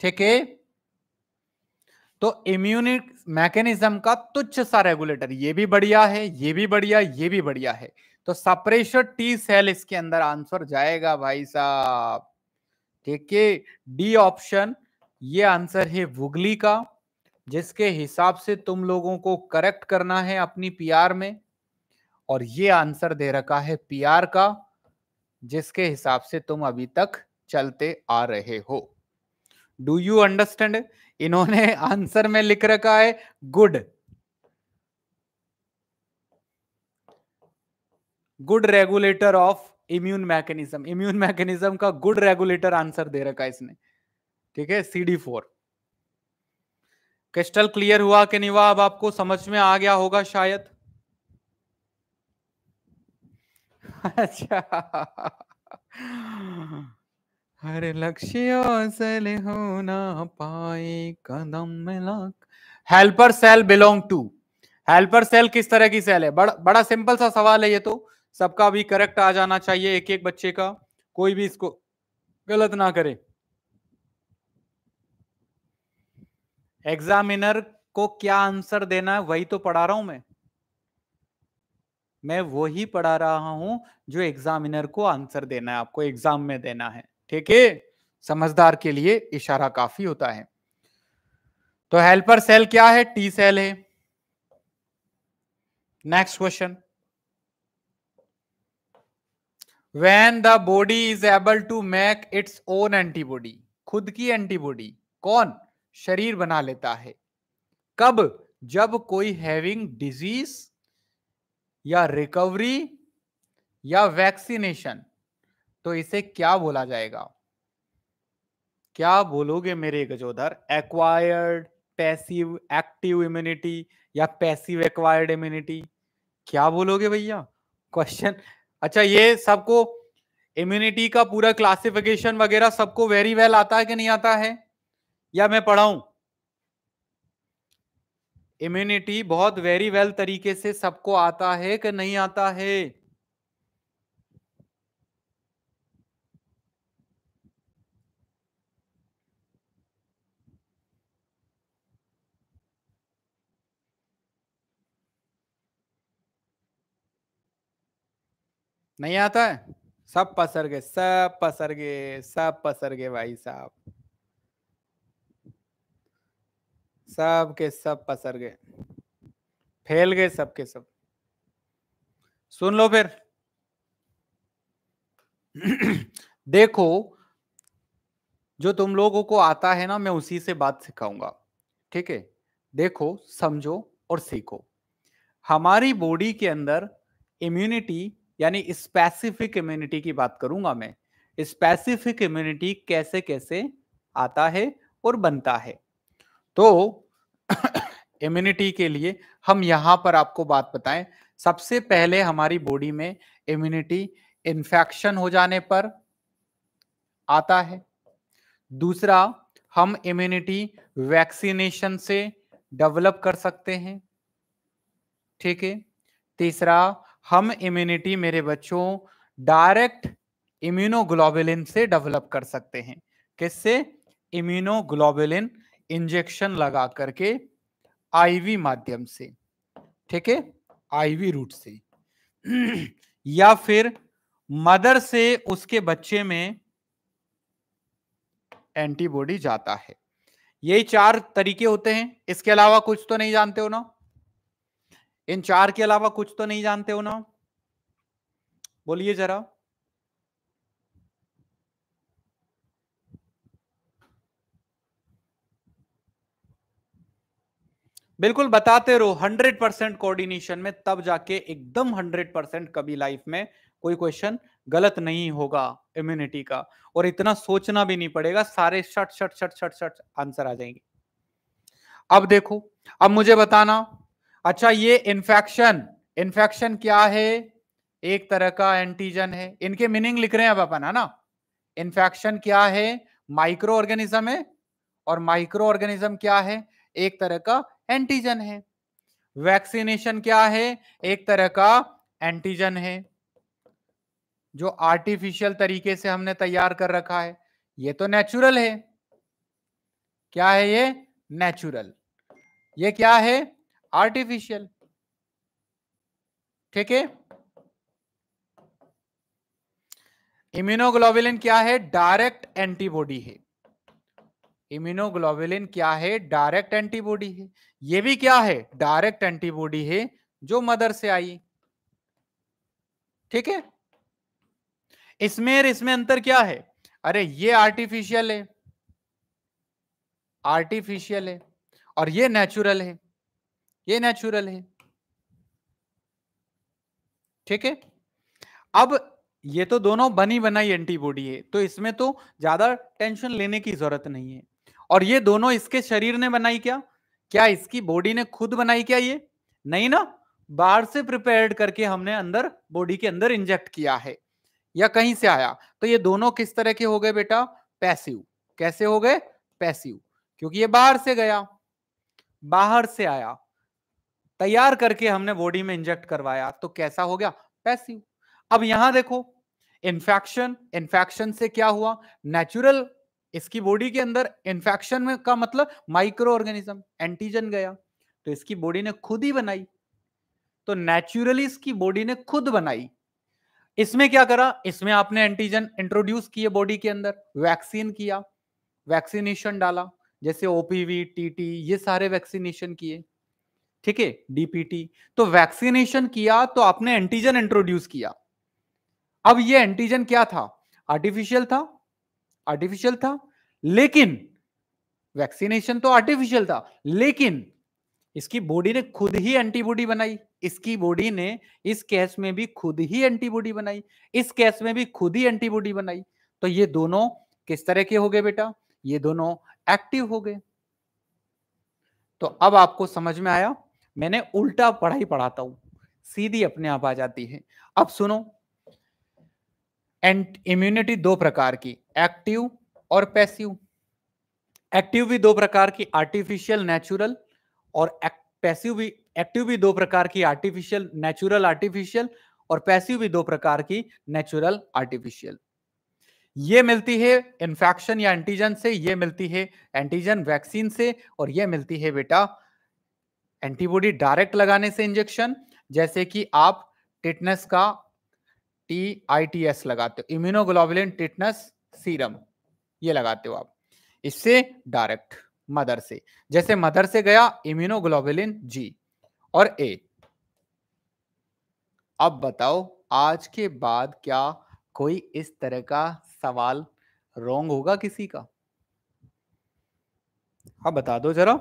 ठीक है तो इम्यूनिट मैकेनिज्म का तुच्छ सा रेगुलेटर ये भी बढ़िया है ये भी बढ़िया ये भी बढ़िया है तो सप्रेशर टी सेल इसके अंदर आंसर जाएगा भाई साहब देखिए डी ऑप्शन ये आंसर है वुगली का जिसके हिसाब से तुम लोगों को करेक्ट करना है अपनी पीआर में और ये आंसर दे रखा है पीआर का जिसके हिसाब से तुम अभी तक चलते आ रहे हो डू यू अंडरस्टैंड इन्होंने आंसर में लिख रखा है good good regulator of immune mechanism immune mechanism का गुड रेगुलेटर आंसर दे रखा है इसने ठीक है C D four crystal clear हुआ कि नहीं हुआ अब आपको समझ में आ गया होगा शायद अच्छा हर लक्ष्य हो ना पाए कदम helper cell belong to helper cell किस तरह की सेल है बड़ा बड़ा सिंपल सा सवाल है ये तो सबका भी करेक्ट आ जाना चाहिए एक एक बच्चे का कोई भी इसको गलत ना करे एग्जामिनर को क्या आंसर देना है वही तो पढ़ा रहा हूं मैं मैं वही पढ़ा रहा हूं जो एग्जामिनर को आंसर देना है आपको एग्जाम में देना है ठीक है समझदार के लिए इशारा काफी होता है तो हेल्पर सेल क्या है टी सेल है next question when the body is able to make its own antibody खुद की एंटीबॉडी कौन शरीर बना लेता है कब जब कोई हैविंग डिजीज या रिकवरी या वैक्सीनेशन तो इसे क्या बोला जाएगा क्या बोलोगे मेरे Gajodhar acquired passive active immunity या पैसिव एक्वायर्ड इम्यूनिटी क्या बोलोगे भैया क्वेश्चन अच्छा ये सबको इम्यूनिटी का पूरा क्लासिफिकेशन वगैरह सबको वेरी वेल आता है कि नहीं आता है या मैं पढ़ाऊं इम्यूनिटी बहुत वेरी वेल तरीके से सबको आता है कि नहीं आता है नहीं आता है सब पसर गए सब पसर गए सब पसर गए भाई साहब सब के सब पसर गए फैल गए सब के सब सुन लो फिर देखो जो तुम लोगों को आता है ना मैं उसी से बात सिखाऊंगा ठीक है देखो समझो और सीखो हमारी बॉडी के अंदर इम्यूनिटी यानी स्पेसिफिक इम्यूनिटी की बात करूंगा मैं स्पेसिफिक इम्यूनिटी कैसे कैसे आता है और बनता है तो इम्यूनिटी के लिए हम यहां पर आपको बात बताएं सबसे पहले हमारी बॉडी में इम्यूनिटी इन्फेक्शन हो जाने पर आता है दूसरा हम इम्यूनिटी वैक्सीनेशन से डेवलप कर सकते हैं ठीक है तीसरा हम इम्यूनिटी मेरे बच्चों डायरेक्ट इम्यूनोग्लोबुलिन से डेवलप कर सकते हैं किससे इम्यूनोग्लोबुलिन इंजेक्शन लगा करके आईवी माध्यम से ठीक है आईवी रूट से या फिर मदर से उसके बच्चे में एंटीबॉडी जाता है यही चार तरीके होते हैं इसके अलावा कुछ तो नहीं जानते हो ना इन चार के अलावा कुछ तो नहीं जानते हो ना बोलिए जरा बिल्कुल बताते रहो हंड्रेड परसेंट कोऑर्डिनेशन में तब जाके एकदम हंड्रेड परसेंट कभी लाइफ में कोई क्वेश्चन गलत नहीं होगा इम्यूनिटी का और इतना सोचना भी नहीं पड़ेगा सारे शट शट शट शट शट आंसर आ जाएंगे अब देखो अब मुझे बताना अच्छा ये इन्फेक्शन इन्फेक्शन क्या है एक तरह का एंटीजन है इनके मीनिंग लिख रहे हैं अब अपन है ना इन्फेक्शन क्या है माइक्रो ऑर्गेनिज्म है और माइक्रो ऑर्गेनिज्म क्या है एक तरह का एंटीजन है वैक्सीनेशन क्या है एक तरह का एंटीजन है जो आर्टिफिशियल तरीके से हमने तैयार कर रखा है ये तो नेचुरल है क्या है ये नेचुरल ये क्या है आर्टिफिशियल ठीक है इम्यूनोग्लोबुलिन क्या है डायरेक्ट एंटीबॉडी है इम्यूनोग्लोबुलिन क्या है डायरेक्ट एंटीबॉडी है ये भी क्या है डायरेक्ट एंटीबॉडी है जो मदर से आई ठीक है इसमें इसमें अंतर क्या है अरे ये आर्टिफिशियल है आर्टिफिशियल है और ये नेचुरल है ये नेचुरल है ठीक है अब ये तो दोनों बनी बनाई एंटीबॉडी है तो इसमें तो ज्यादा टेंशन लेने की जरूरत नहीं है और ये दोनों इसके शरीर ने बनाई क्या क्या इसकी बॉडी ने खुद बनाई क्या ये नहीं ना बाहर से प्रिपेयर्ड करके हमने अंदर बॉडी के अंदर इंजेक्ट किया है या कहीं से आया तो ये दोनों किस तरह के हो गए बेटा पैसिव कैसे हो गए पैसिव क्योंकि ये बाहर से गया बाहर से आया तैयार करके हमने बॉडी में इंजेक्ट करवाया तो कैसा हो गया पैसिव अब यहां देखो इन्फेक्शन इन्फेक्शन से क्या हुआ नेचुरल इसकी बॉडी के अंदर इन्फेक्शन में का मतलब माइक्रो ऑर्गेनिज्म एंटीजन गया तो इसकी बॉडी ने खुद ही बनाई तो नेचुरली इसकी बॉडी ने खुद बनाई इसमें क्या करा इसमें आपने एंटीजन इंट्रोड्यूस किए बॉडी के अंदर वैक्सीन किया वैक्सीनेशन डाला जैसे ओपीवी टीटी ये सारे वैक्सीनेशन किए ठीक है डीपीटी तो वैक्सीनेशन किया तो आपने एंटीजन इंट्रोड्यूस किया अब ये एंटीजन क्या था आर्टिफिशियल था आर्टिफिशियल था लेकिन वैक्सीनेशन तो आर्टिफिशियल था लेकिन इसकी बॉडी ने खुद ही एंटीबॉडी बनाई इसकी बॉडी ने इस केस में भी खुद ही एंटीबॉडी बनाई इस केस में भी खुद ही एंटीबॉडी बनाई तो ये दोनों किस तरह के हो गए बेटा ये दोनों एक्टिव हो गए तो अब आपको समझ में आया मैंने उल्टा पढ़ाई पढ़ाता हूं सीधी अपने आप आ जाती है अब सुनो एंड इम्यूनिटी दो प्रकार की एक्टिव और पैसिव एक्टिव भी दो प्रकार की आर्टिफिशियल नेचुरल और पैसिव भी एक्टिव भी दो प्रकार की आर्टिफिशियल नेचुरल आर्टिफिशियल और पैसिव भी दो प्रकार की नेचुरल आर्टिफिशियल ये मिलती है इन्फेक्शन या एंटीजन से ये मिलती है एंटीजन वैक्सीन से और ये मिलती है बेटा एंटीबॉडी डायरेक्ट लगाने से इंजेक्शन जैसे कि आप टिटनेस का टी आई टी एस लगाते हो इम्यूनोग्लोबुलिन टिटनेस सीरम ये लगाते हो आप इससे डायरेक्ट मदर से जैसे मदर से गया इम्यूनोग्लोबुलिन जी और ए अब बताओ आज के बाद क्या कोई इस तरह का सवाल रोंग होगा किसी का अब हाँ, बता दो जरा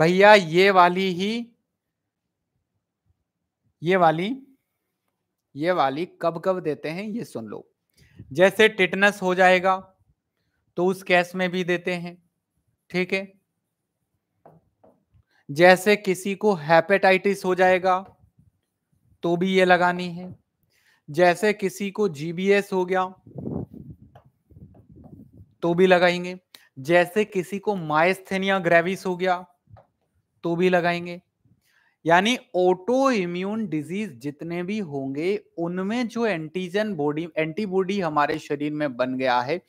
भैया ये वाली ही ये वाली ये वाली कब कब देते हैं ये सुन लो जैसे टिटनस हो जाएगा तो उस केस में भी देते हैं ठीक है जैसे किसी को हेपेटाइटिस हो जाएगा तो भी ये लगानी है जैसे किसी को जीबीएस हो गया तो भी लगाएंगे जैसे किसी को माइस्थेनिया ग्रेविस हो गया तो भी लगाएंगे यानी ऑटो इम्यून डिजीज जितने भी होंगे उनमें जो एंटीजन बॉडी एंटीबॉडी हमारे शरीर में बन गया है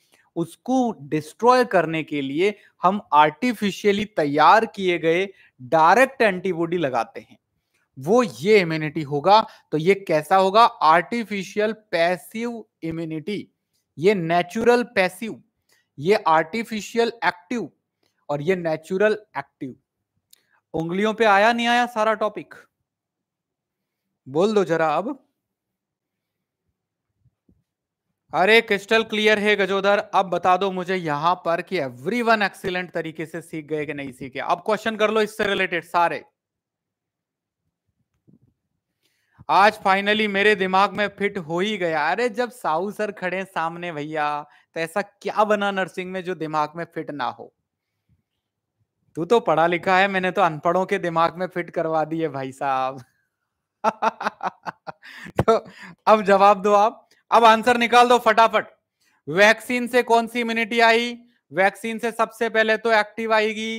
उसको डिस्ट्रॉय करने के लिए हम आर्टिफिशियली तैयार किए गए डायरेक्ट एंटीबॉडी लगाते हैं वो ये इम्यूनिटी होगा तो ये कैसा होगा आर्टिफिशियल पैसिव इम्यूनिटी ये नेचुरल पैसिव ये आर्टिफिशियल एक्टिव और ये नेचुरल एक्टिव उंगलियों पे आया नहीं आया सारा टॉपिक बोल दो जरा अब अरे क्रिस्टल क्लियर है गजोदर अब बता दो मुझे यहां पर कि एवरीवन एक्सीलेंट तरीके से सीख गए कि नहीं सीखे अब क्वेश्चन कर लो इससे रिलेटेड सारे आज फाइनली मेरे दिमाग में फिट हो ही गया अरे जब साहू सर खड़े सामने भैया तो ऐसा क्या बना नर्सिंग में जो दिमाग में फिट ना हो तू तो पढ़ा लिखा है मैंने तो अनपढ़ों के दिमाग में फिट करवा दी है भाई साहब तो अब जवाब दो आप अब आंसर निकाल दो फटाफट वैक्सीन से कौन सी इम्यूनिटी आई वैक्सीन से सबसे पहले तो एक्टिव आएगी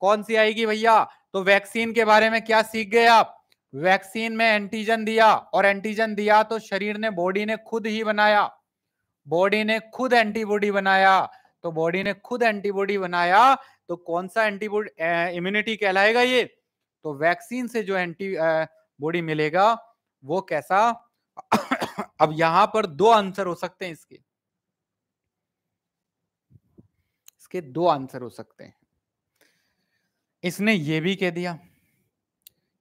कौन सी आएगी भैया तो वैक्सीन के बारे में क्या सीख गए आप वैक्सीन में एंटीजन दिया और एंटीजन दिया तो शरीर ने बॉडी ने खुद ही बनाया बॉडी ने खुद एंटीबॉडी बनाया तो बॉडी ने खुद एंटीबॉडी बनाया तो कौन सा एंटीबॉडी इम्यूनिटी कहलाएगा ये तो वैक्सीन से जो एंटीबॉडी मिलेगा वो कैसा अब यहां पर दो आंसर हो सकते हैं इसके इसके दो आंसर हो सकते हैं इसने ये भी कह दिया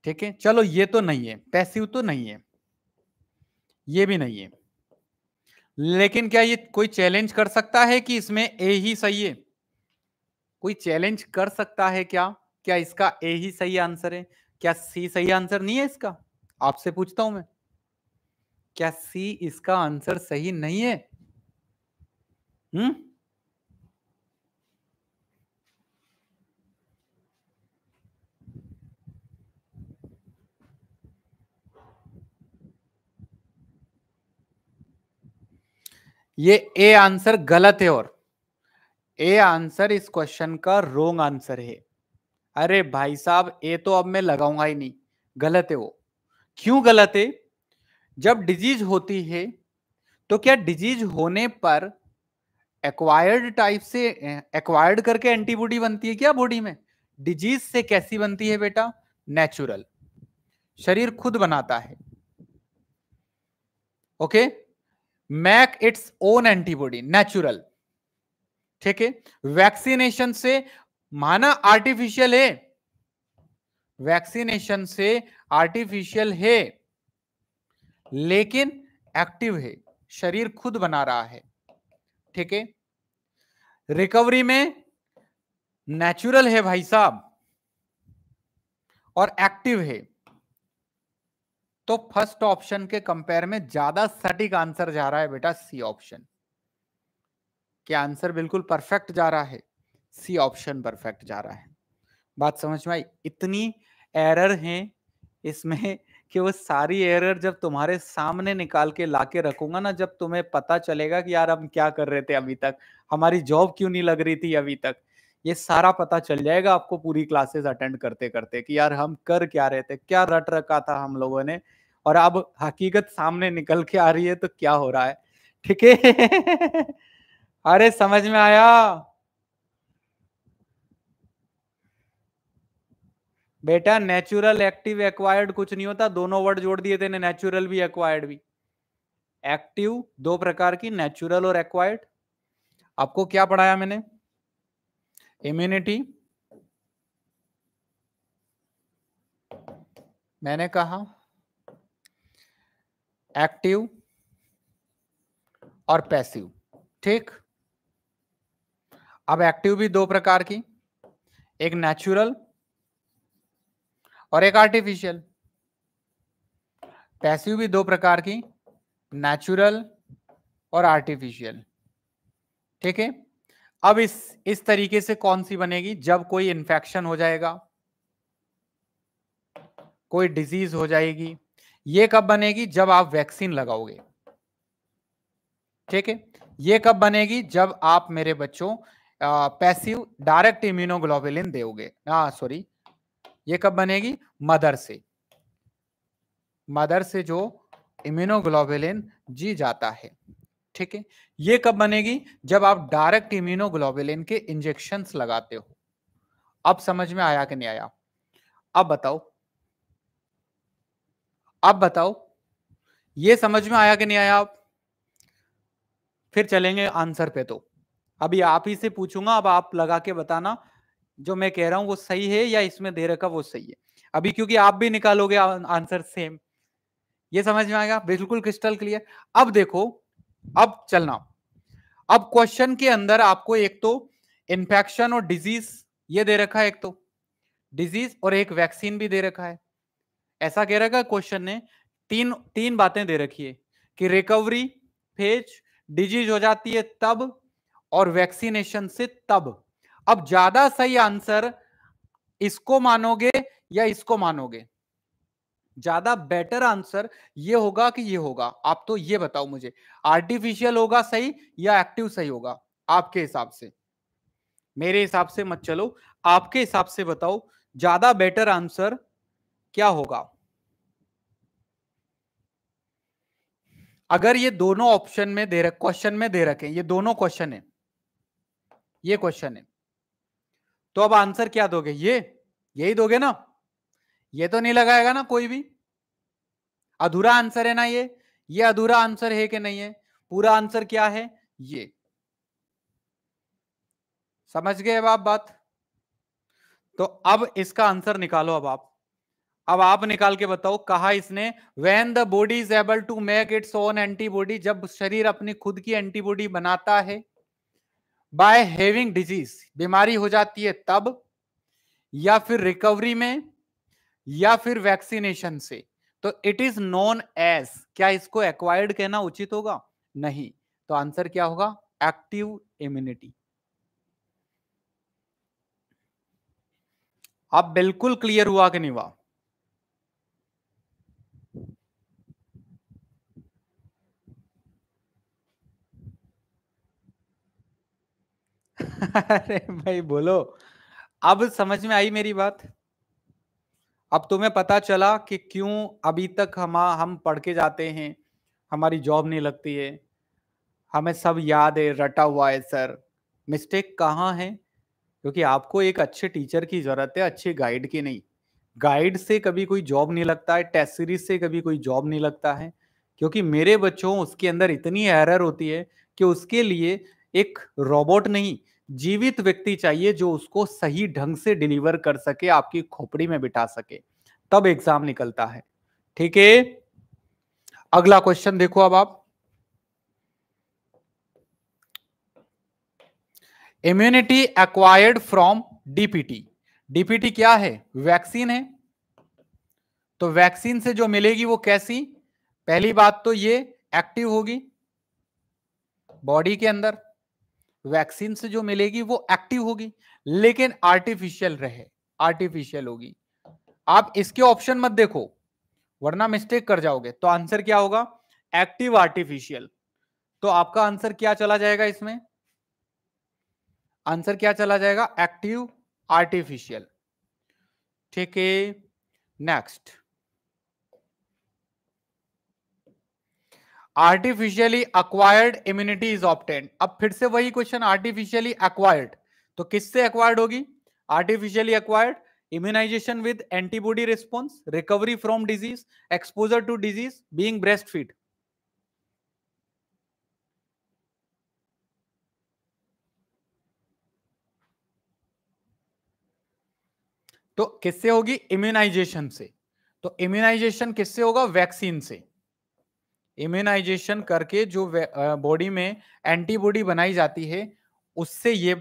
ठीक है चलो ये तो नहीं है पैसिव तो नहीं है ये भी नहीं है लेकिन क्या ये कोई चैलेंज कर सकता है कि इसमें ए ही सही है कोई चैलेंज कर सकता है क्या क्या इसका ए ही सही आंसर है क्या सी सही आंसर नहीं है इसका आपसे पूछता हूं मैं क्या सी इसका आंसर सही नहीं है हम्म ये ए आंसर गलत है और ए आंसर इस क्वेश्चन का रोंग आंसर है अरे भाई साहब ए तो अब मैं लगाऊंगा ही नहीं गलत है वो क्यों गलत है जब डिजीज होती है तो क्या डिजीज होने पर एक्वायर्ड टाइप से एक्वायर्ड करके एंटीबॉडी बनती है क्या बॉडी में डिजीज से कैसी बनती है बेटा नेचुरल शरीर खुद बनाता है okay make its own antibody natural ठीक है वैक्सीनेशन से माना आर्टिफिशियल है वैक्सीनेशन से आर्टिफिशियल है लेकिन एक्टिव है शरीर खुद बना रहा है ठीक है रिकवरी में नेचुरल है भाई साहब और एक्टिव है तो फर्स्ट ऑप्शन के कंपेयर में ज्यादा सटीक आंसर जा रहा है बेटा सी ऑप्शन कि आंसर बिल्कुल परफेक्ट जा रहा है सी ऑप्शन परफेक्ट जा रहा है बात समझ में आई इतनी एरर हैं इसमें कि वो सारी एरर जब तुम्हारे सामने निकाल के लाके रखूंगा ना जब तुम्हें पता चलेगा कि यार हम क्या कर रहे थे अभी तक हमारी जॉब क्यों नहीं लग रही थी अभी तक ये सारा पता चल जाएगा आपको पूरी क्लासेस अटेंड करते करते कि यार हम कर क्या रहे थे क्या रट रखा था हम लोगों ने और अब हकीकत सामने निकल के आ रही है तो क्या हो रहा है ठीक है अरे समझ में आया बेटा नेचुरल एक्टिव एक्वायर्ड कुछ नहीं होता दोनों वर्ड जोड़ दिए थे नेचुरल भी एक्वायर्ड भी एक्टिव दो प्रकार की नेचुरल और एक्वायर्ड आपको क्या पढ़ाया मैंने इम्यूनिटी मैंने कहा एक्टिव और पैसिव ठीक अब एक्टिव भी दो प्रकार की एक नेचुरल और एक आर्टिफिशियल पैसिव भी दो प्रकार की नेचुरल और आर्टिफिशियल ठीक है अब इस इस तरीके से कौन सी बनेगी जब कोई इंफेक्शन हो जाएगा कोई डिजीज हो जाएगी ये कब बनेगी जब आप वैक्सीन लगाओगे ठीक है ये कब बनेगी जब आप मेरे बच्चों पैसिव डायरेक्ट इम्यूनोग्लोबुलिन दोगे हाँ सॉरी ये कब बनेगी मदर से मदर से जो इम्यूनोग्लोबुलिन जी जाता है ठीक है ये कब बनेगी जब आप डायरेक्ट इम्यूनोग्लोबुलिन के इंजेक्शन लगाते हो अब समझ में आया कि नहीं आया अब बताओ अब बताओ ये समझ में आया कि नहीं आया आप फिर चलेंगे आंसर पे तो अभी आप ही से पूछूंगा अब आप लगा के बताना जो मैं कह रहा हूं वो सही है या इसमें दे रखा वो सही है अभी क्योंकि आप भी निकालोगे आंसर सेम ये समझ में आएगा बिल्कुल क्रिस्टल क्लियर अब देखो अब चलना अब क्वेश्चन के अंदर आपको एक तो इन्फेक्शन और डिजीज ये दे रखा है एक तो डिजीज और एक वैक्सीन भी दे रखा है ऐसा कह रखा है क्वेश्चन ने तीन तीन बातें दे रखी है कि रिकवरी फेज डिजीज हो जाती है तब और वैक्सीनेशन से तब अब ज्यादा सही आंसर इसको मानोगे या इसको मानोगे ज्यादा बेटर आंसर ये होगा कि ये होगा आप तो ये बताओ मुझे आर्टिफिशियल होगा सही या एक्टिव सही होगा आपके हिसाब से मेरे हिसाब से मत चलो आपके हिसाब से बताओ ज्यादा बेटर आंसर क्या होगा अगर ये दोनों ऑप्शन में दे रख क्वेश्चन में दे रखें ये दोनों क्वेश्चन है ये क्वेश्चन है तो अब आंसर क्या दोगे ये यही दोगे ना ये तो नहीं लगाएगा ना कोई भी अधूरा आंसर है ना ये ये अधूरा आंसर है कि नहीं है पूरा आंसर क्या है ये समझ गए अब आप बात तो अब इसका आंसर निकालो अब आप अब आप निकाल के बताओ कहा इसने when the body is able to make its own antibody जब शरीर अपनी खुद की एंटीबॉडी बनाता है बाय हैविंग डिजीज बीमारी हो जाती है तब या फिर रिकवरी में या फिर वैक्सीनेशन से तो इट इज नोन एज क्या इसको एक्वायर्ड कहना उचित होगा नहीं तो आंसर क्या होगा एक्टिव इम्यूनिटी अब बिल्कुल क्लियर हुआ कि नहीं हुआ अरे भाई बोलो अब समझ में आई मेरी बात अब तुम्हें पता चला कि क्यों अभी तक हम हम पढ़ के जाते हैं हमारी जॉब नहीं लगती है हमें सब याद है रटा हुआ है सर मिस्टेक कहाँ है क्योंकि आपको एक अच्छे टीचर की जरूरत है अच्छे गाइड की नहीं गाइड से कभी कोई जॉब नहीं लगता है टेस्ट सीरीज से कभी कोई जॉब नहीं लगता है क्योंकि मेरे बच्चों उसके अंदर इतनी एरर होती है कि उसके लिए एक रोबोट नहीं जीवित व्यक्ति चाहिए जो उसको सही ढंग से डिलीवर कर सके आपकी खोपड़ी में बिठा सके तब एग्जाम निकलता है ठीक है अगला क्वेश्चन देखो अब आप immunity acquired from DPT DPT क्या है वैक्सीन है तो वैक्सीन से जो मिलेगी वो कैसी पहली बात तो ये एक्टिव होगी बॉडी के अंदर वैक्सीन से जो मिलेगी वो एक्टिव होगी लेकिन आर्टिफिशियल रहे आर्टिफिशियल होगी आप इसके ऑप्शन मत देखो वरना मिस्टेक कर जाओगे तो आंसर क्या होगा एक्टिव आर्टिफिशियल तो आपका आंसर क्या चला जाएगा इसमें आंसर क्या चला जाएगा एक्टिव आर्टिफिशियल ठीक है next artificially acquired immunity is obtained अब फिर से वही क्वेश्चन आर्टिफिशियली अक्वायर्ड तो किससे अक्वायर्ड होगी artificially acquired immunisation with antibody response recovery from disease exposure to disease being breast feed तो किससे होगी इम्यूनाइजेशन से तो इम्यूनाइजेशन किससे होगा वैक्सीन से इम्यूनाइजेशन करके जो बॉडी में एंटीबॉडी बनाई जाती है उससे ये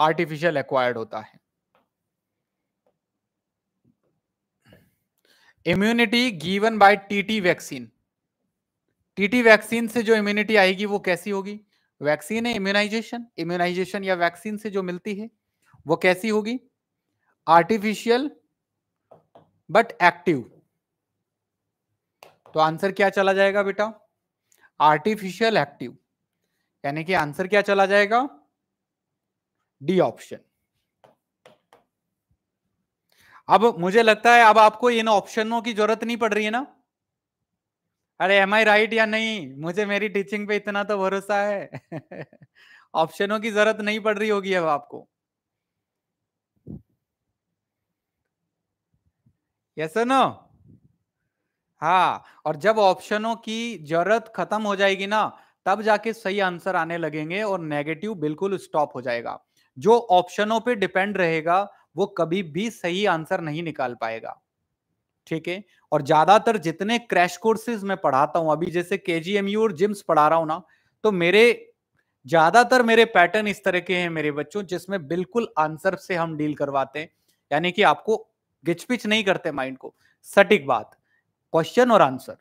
आर्टिफिशियल एक्वायर्ड होता है immunity given by TT vaccine TT vaccine से जो इम्यूनिटी आएगी वो कैसी होगी वैक्सीन है इम्यूनाइजेशन इम्यूनाइजेशन या वैक्सीन से जो मिलती है वो कैसी होगी आर्टिफिशियल बट एक्टिव तो आंसर क्या चला जाएगा बेटा आर्टिफिशियल एक्टिव यानी कि आंसर क्या चला जाएगा डी ऑप्शन अब मुझे लगता है अब आपको इन ऑप्शनों की जरूरत नहीं पड़ रही है ना अरे एम आई राइट या नहीं मुझे मेरी टीचिंग पे इतना तो भरोसा है ऑप्शनों की जरूरत नहीं पड़ रही होगी अब आपको यस नो हाँ और जब ऑप्शनों की जरूरत खत्म हो जाएगी ना तब जाके सही आंसर आने लगेंगे और नेगेटिव बिल्कुल स्टॉप हो जाएगा जो ऑप्शनों पे डिपेंड रहेगा वो कभी भी सही आंसर नहीं निकाल पाएगा ठीक है और ज्यादातर जितने क्रैश कोर्सेज मैं पढ़ाता हूं अभी जैसे के और जिम्स पढ़ा रहा हूं ना तो मेरे ज्यादातर मेरे पैटर्न इस तरह के हैं मेरे बच्चों जिसमें बिल्कुल आंसर से हम डील करवाते हैं यानी कि आपको गिचपिच नहीं करते माइंड को सटीक बात क्वेश्चन और आंसर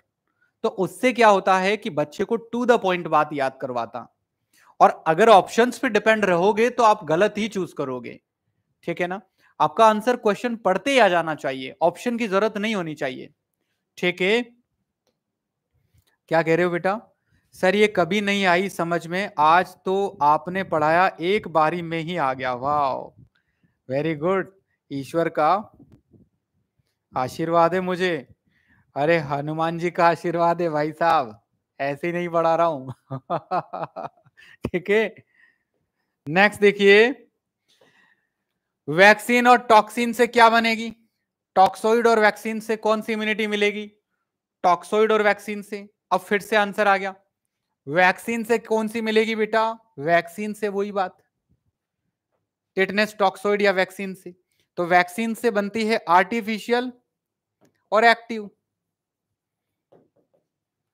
तो उससे क्या होता है कि बच्चे को टू द पॉइंट बात याद करवाता और अगर ऑप्शंस पे डिपेंड रहोगे तो आप गलत ही चूज करोगे ठीक है ना आपका आंसर क्वेश्चन पढ़ते ही आ जाना चाहिए ऑप्शन की जरूरत नहीं होनी चाहिए ठीक है क्या कह रहे हो बेटा सर ये कभी नहीं आई समझ में आज तो आपने पढ़ाया एक बारी में ही आ गया वाह वेरी गुड ईश्वर का आशीर्वाद है मुझे अरे हनुमान जी का आशीर्वाद है भाई साहब ऐसे ही नहीं बढ़ा रहा हूं ठीक है नेक्स्ट देखिए वैक्सीन और टॉक्सिन से क्या बनेगी टॉक्सोइड और वैक्सीन से कौन सी इम्यूनिटी मिलेगी टॉक्सोइड और वैक्सीन से अब फिर से आंसर आ गया वैक्सीन से कौन सी मिलेगी बेटा वैक्सीन से वही बात टिटनेस टॉक्सोइड या वैक्सीन से तो वैक्सीन से बनती है आर्टिफिशियल और एक्टिव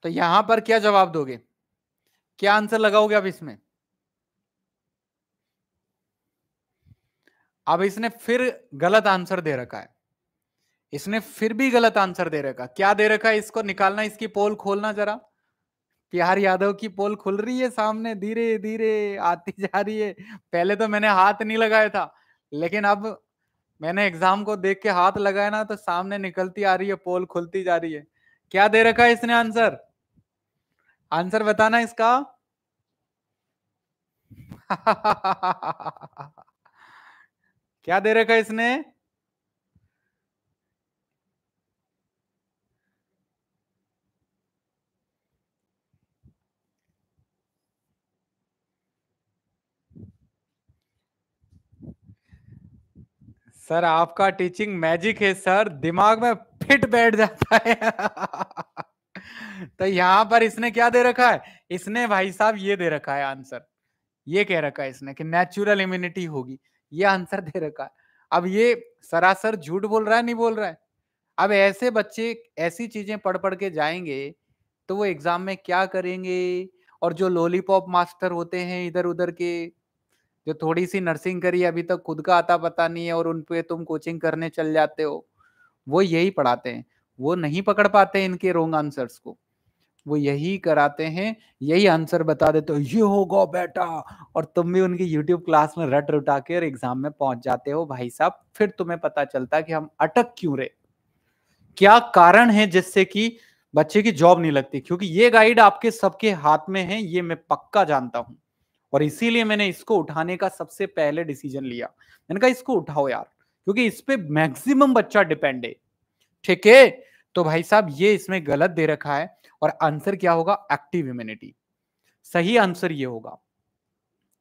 तो यहां पर क्या जवाब दोगे क्या आंसर लगाओगे आप इसमें अब इसने फिर गलत आंसर दे रखा है इसने फिर भी गलत आंसर दे रखा क्या दे रखा है इसको निकालना इसकी पोल खोलना जरा प्यार यादव की पोल खुल रही है सामने धीरे धीरे आती जा रही है पहले तो मैंने हाथ नहीं लगाया था लेकिन अब मैंने एग्जाम को देख के हाथ लगाया ना तो सामने निकलती आ रही है पोल खुलती जा रही है क्या दे रखा है इसने आंसर आंसर बताना इसका क्या दे रखा इसने सर आपका टीचिंग मैजिक है सर दिमाग में फिट बैठ जाता है तो यहाँ पर इसने क्या दे रखा है इसने भाई साहब ये दे रखा है आंसर ये कह रखा है इसने कि नेचुरल इम्यूनिटी होगी ये आंसर दे रखा है अब ये सरासर झूठ बोल रहा है नहीं बोल रहा है अब ऐसे बच्चे ऐसी चीजें पढ़ पढ़ के जाएंगे तो वो एग्जाम में क्या करेंगे और जो लॉलीपॉप मास्टर होते हैं इधर उधर के जो थोड़ी सी नर्सिंग करी अभी तक खुद का आता पता नहीं है और उन पे तुम कोचिंग करने चल जाते हो वो यही पढ़ाते हैं वो नहीं पकड़ पाते इनके रोंग आंसर्स को वो यही कराते हैं यही आंसर बता देते हो ये होगा बेटा और तुम भी उनकी यूट्यूब क्लास में रट रुटा के और एग्जाम में पहुंच जाते हो भाई साहब फिर तुम्हें पता चलता कि हम अटक क्यों रहे क्या कारण है जिससे कि बच्चे की जॉब नहीं लगती क्योंकि ये गाइड आपके सबके हाथ में है ये मैं पक्का जानता हूं और इसीलिए मैंने इसको उठाने का सबसे पहले डिसीजन लिया मैंने कहा इसको उठाओ यार क्योंकि इस पे मैक्सिमम बच्चा डिपेंड है ठीक है तो भाई साहब ये इसमें गलत दे रखा है और आंसर क्या होगा एक्टिव इम्यूनिटी सही आंसर ये होगा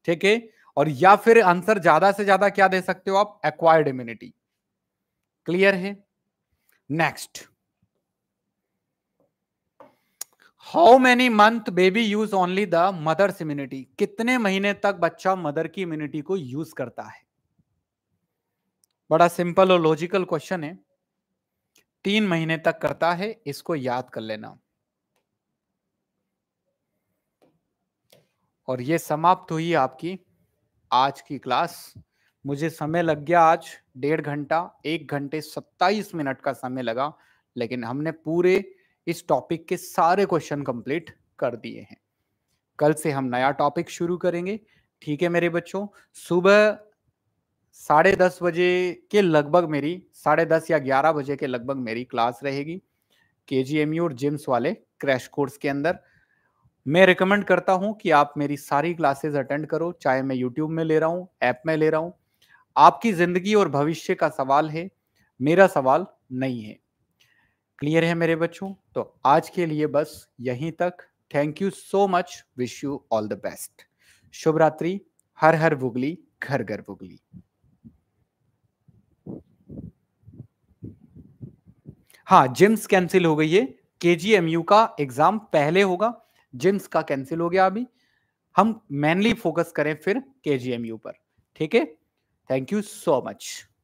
ठीक है और या फिर आंसर ज्यादा से ज्यादा क्या दे सकते हो आप एक्वायर्ड इम्यूनिटी क्लियर है next how many month baby use only the mother's immunity कितने महीने तक बच्चा मदर की इम्यूनिटी को यूज करता है बड़ा सिंपल और लॉजिकल क्वेश्चन है तीन महीने तक करता है इसको याद कर लेना और ये समाप्त हुई आपकी आज की क्लास मुझे समय लग गया आज डेढ़ घंटा एक घंटे सत्ताईस मिनट का समय लगा लेकिन हमने पूरे इस टॉपिक के सारे क्वेश्चन कंप्लीट कर दिए हैं कल से हम नया टॉपिक शुरू करेंगे ठीक है मेरे बच्चों सुबह साढ़े दस बजे के लगभग मेरी साढ़े दस या ग्यारह बजे के लगभग मेरी क्लास रहेगी के जी एम यू और जिम्स वाले क्रैश कोर्स के अंदर मैं रिकमेंड करता हूं कि आप मेरी सारी क्लासेस अटेंड करो चाहे मैं यूट्यूब में ले रहा हूं ऐप में ले रहा हूं आपकी जिंदगी और भविष्य का सवाल है मेरा सवाल नहीं है क्लियर है मेरे बच्चों तो आज के लिए बस यहीं तक thank you so much wish you all the best शुभ रात्रि हर हर बुगली घर घर बुगली हाँ जिम्स कैंसिल हो गई है के का एग्जाम पहले होगा जिम्स का कैंसिल हो गया अभी हम मेनली फोकस करें फिर के पर ठीक है थैंक यू सो मच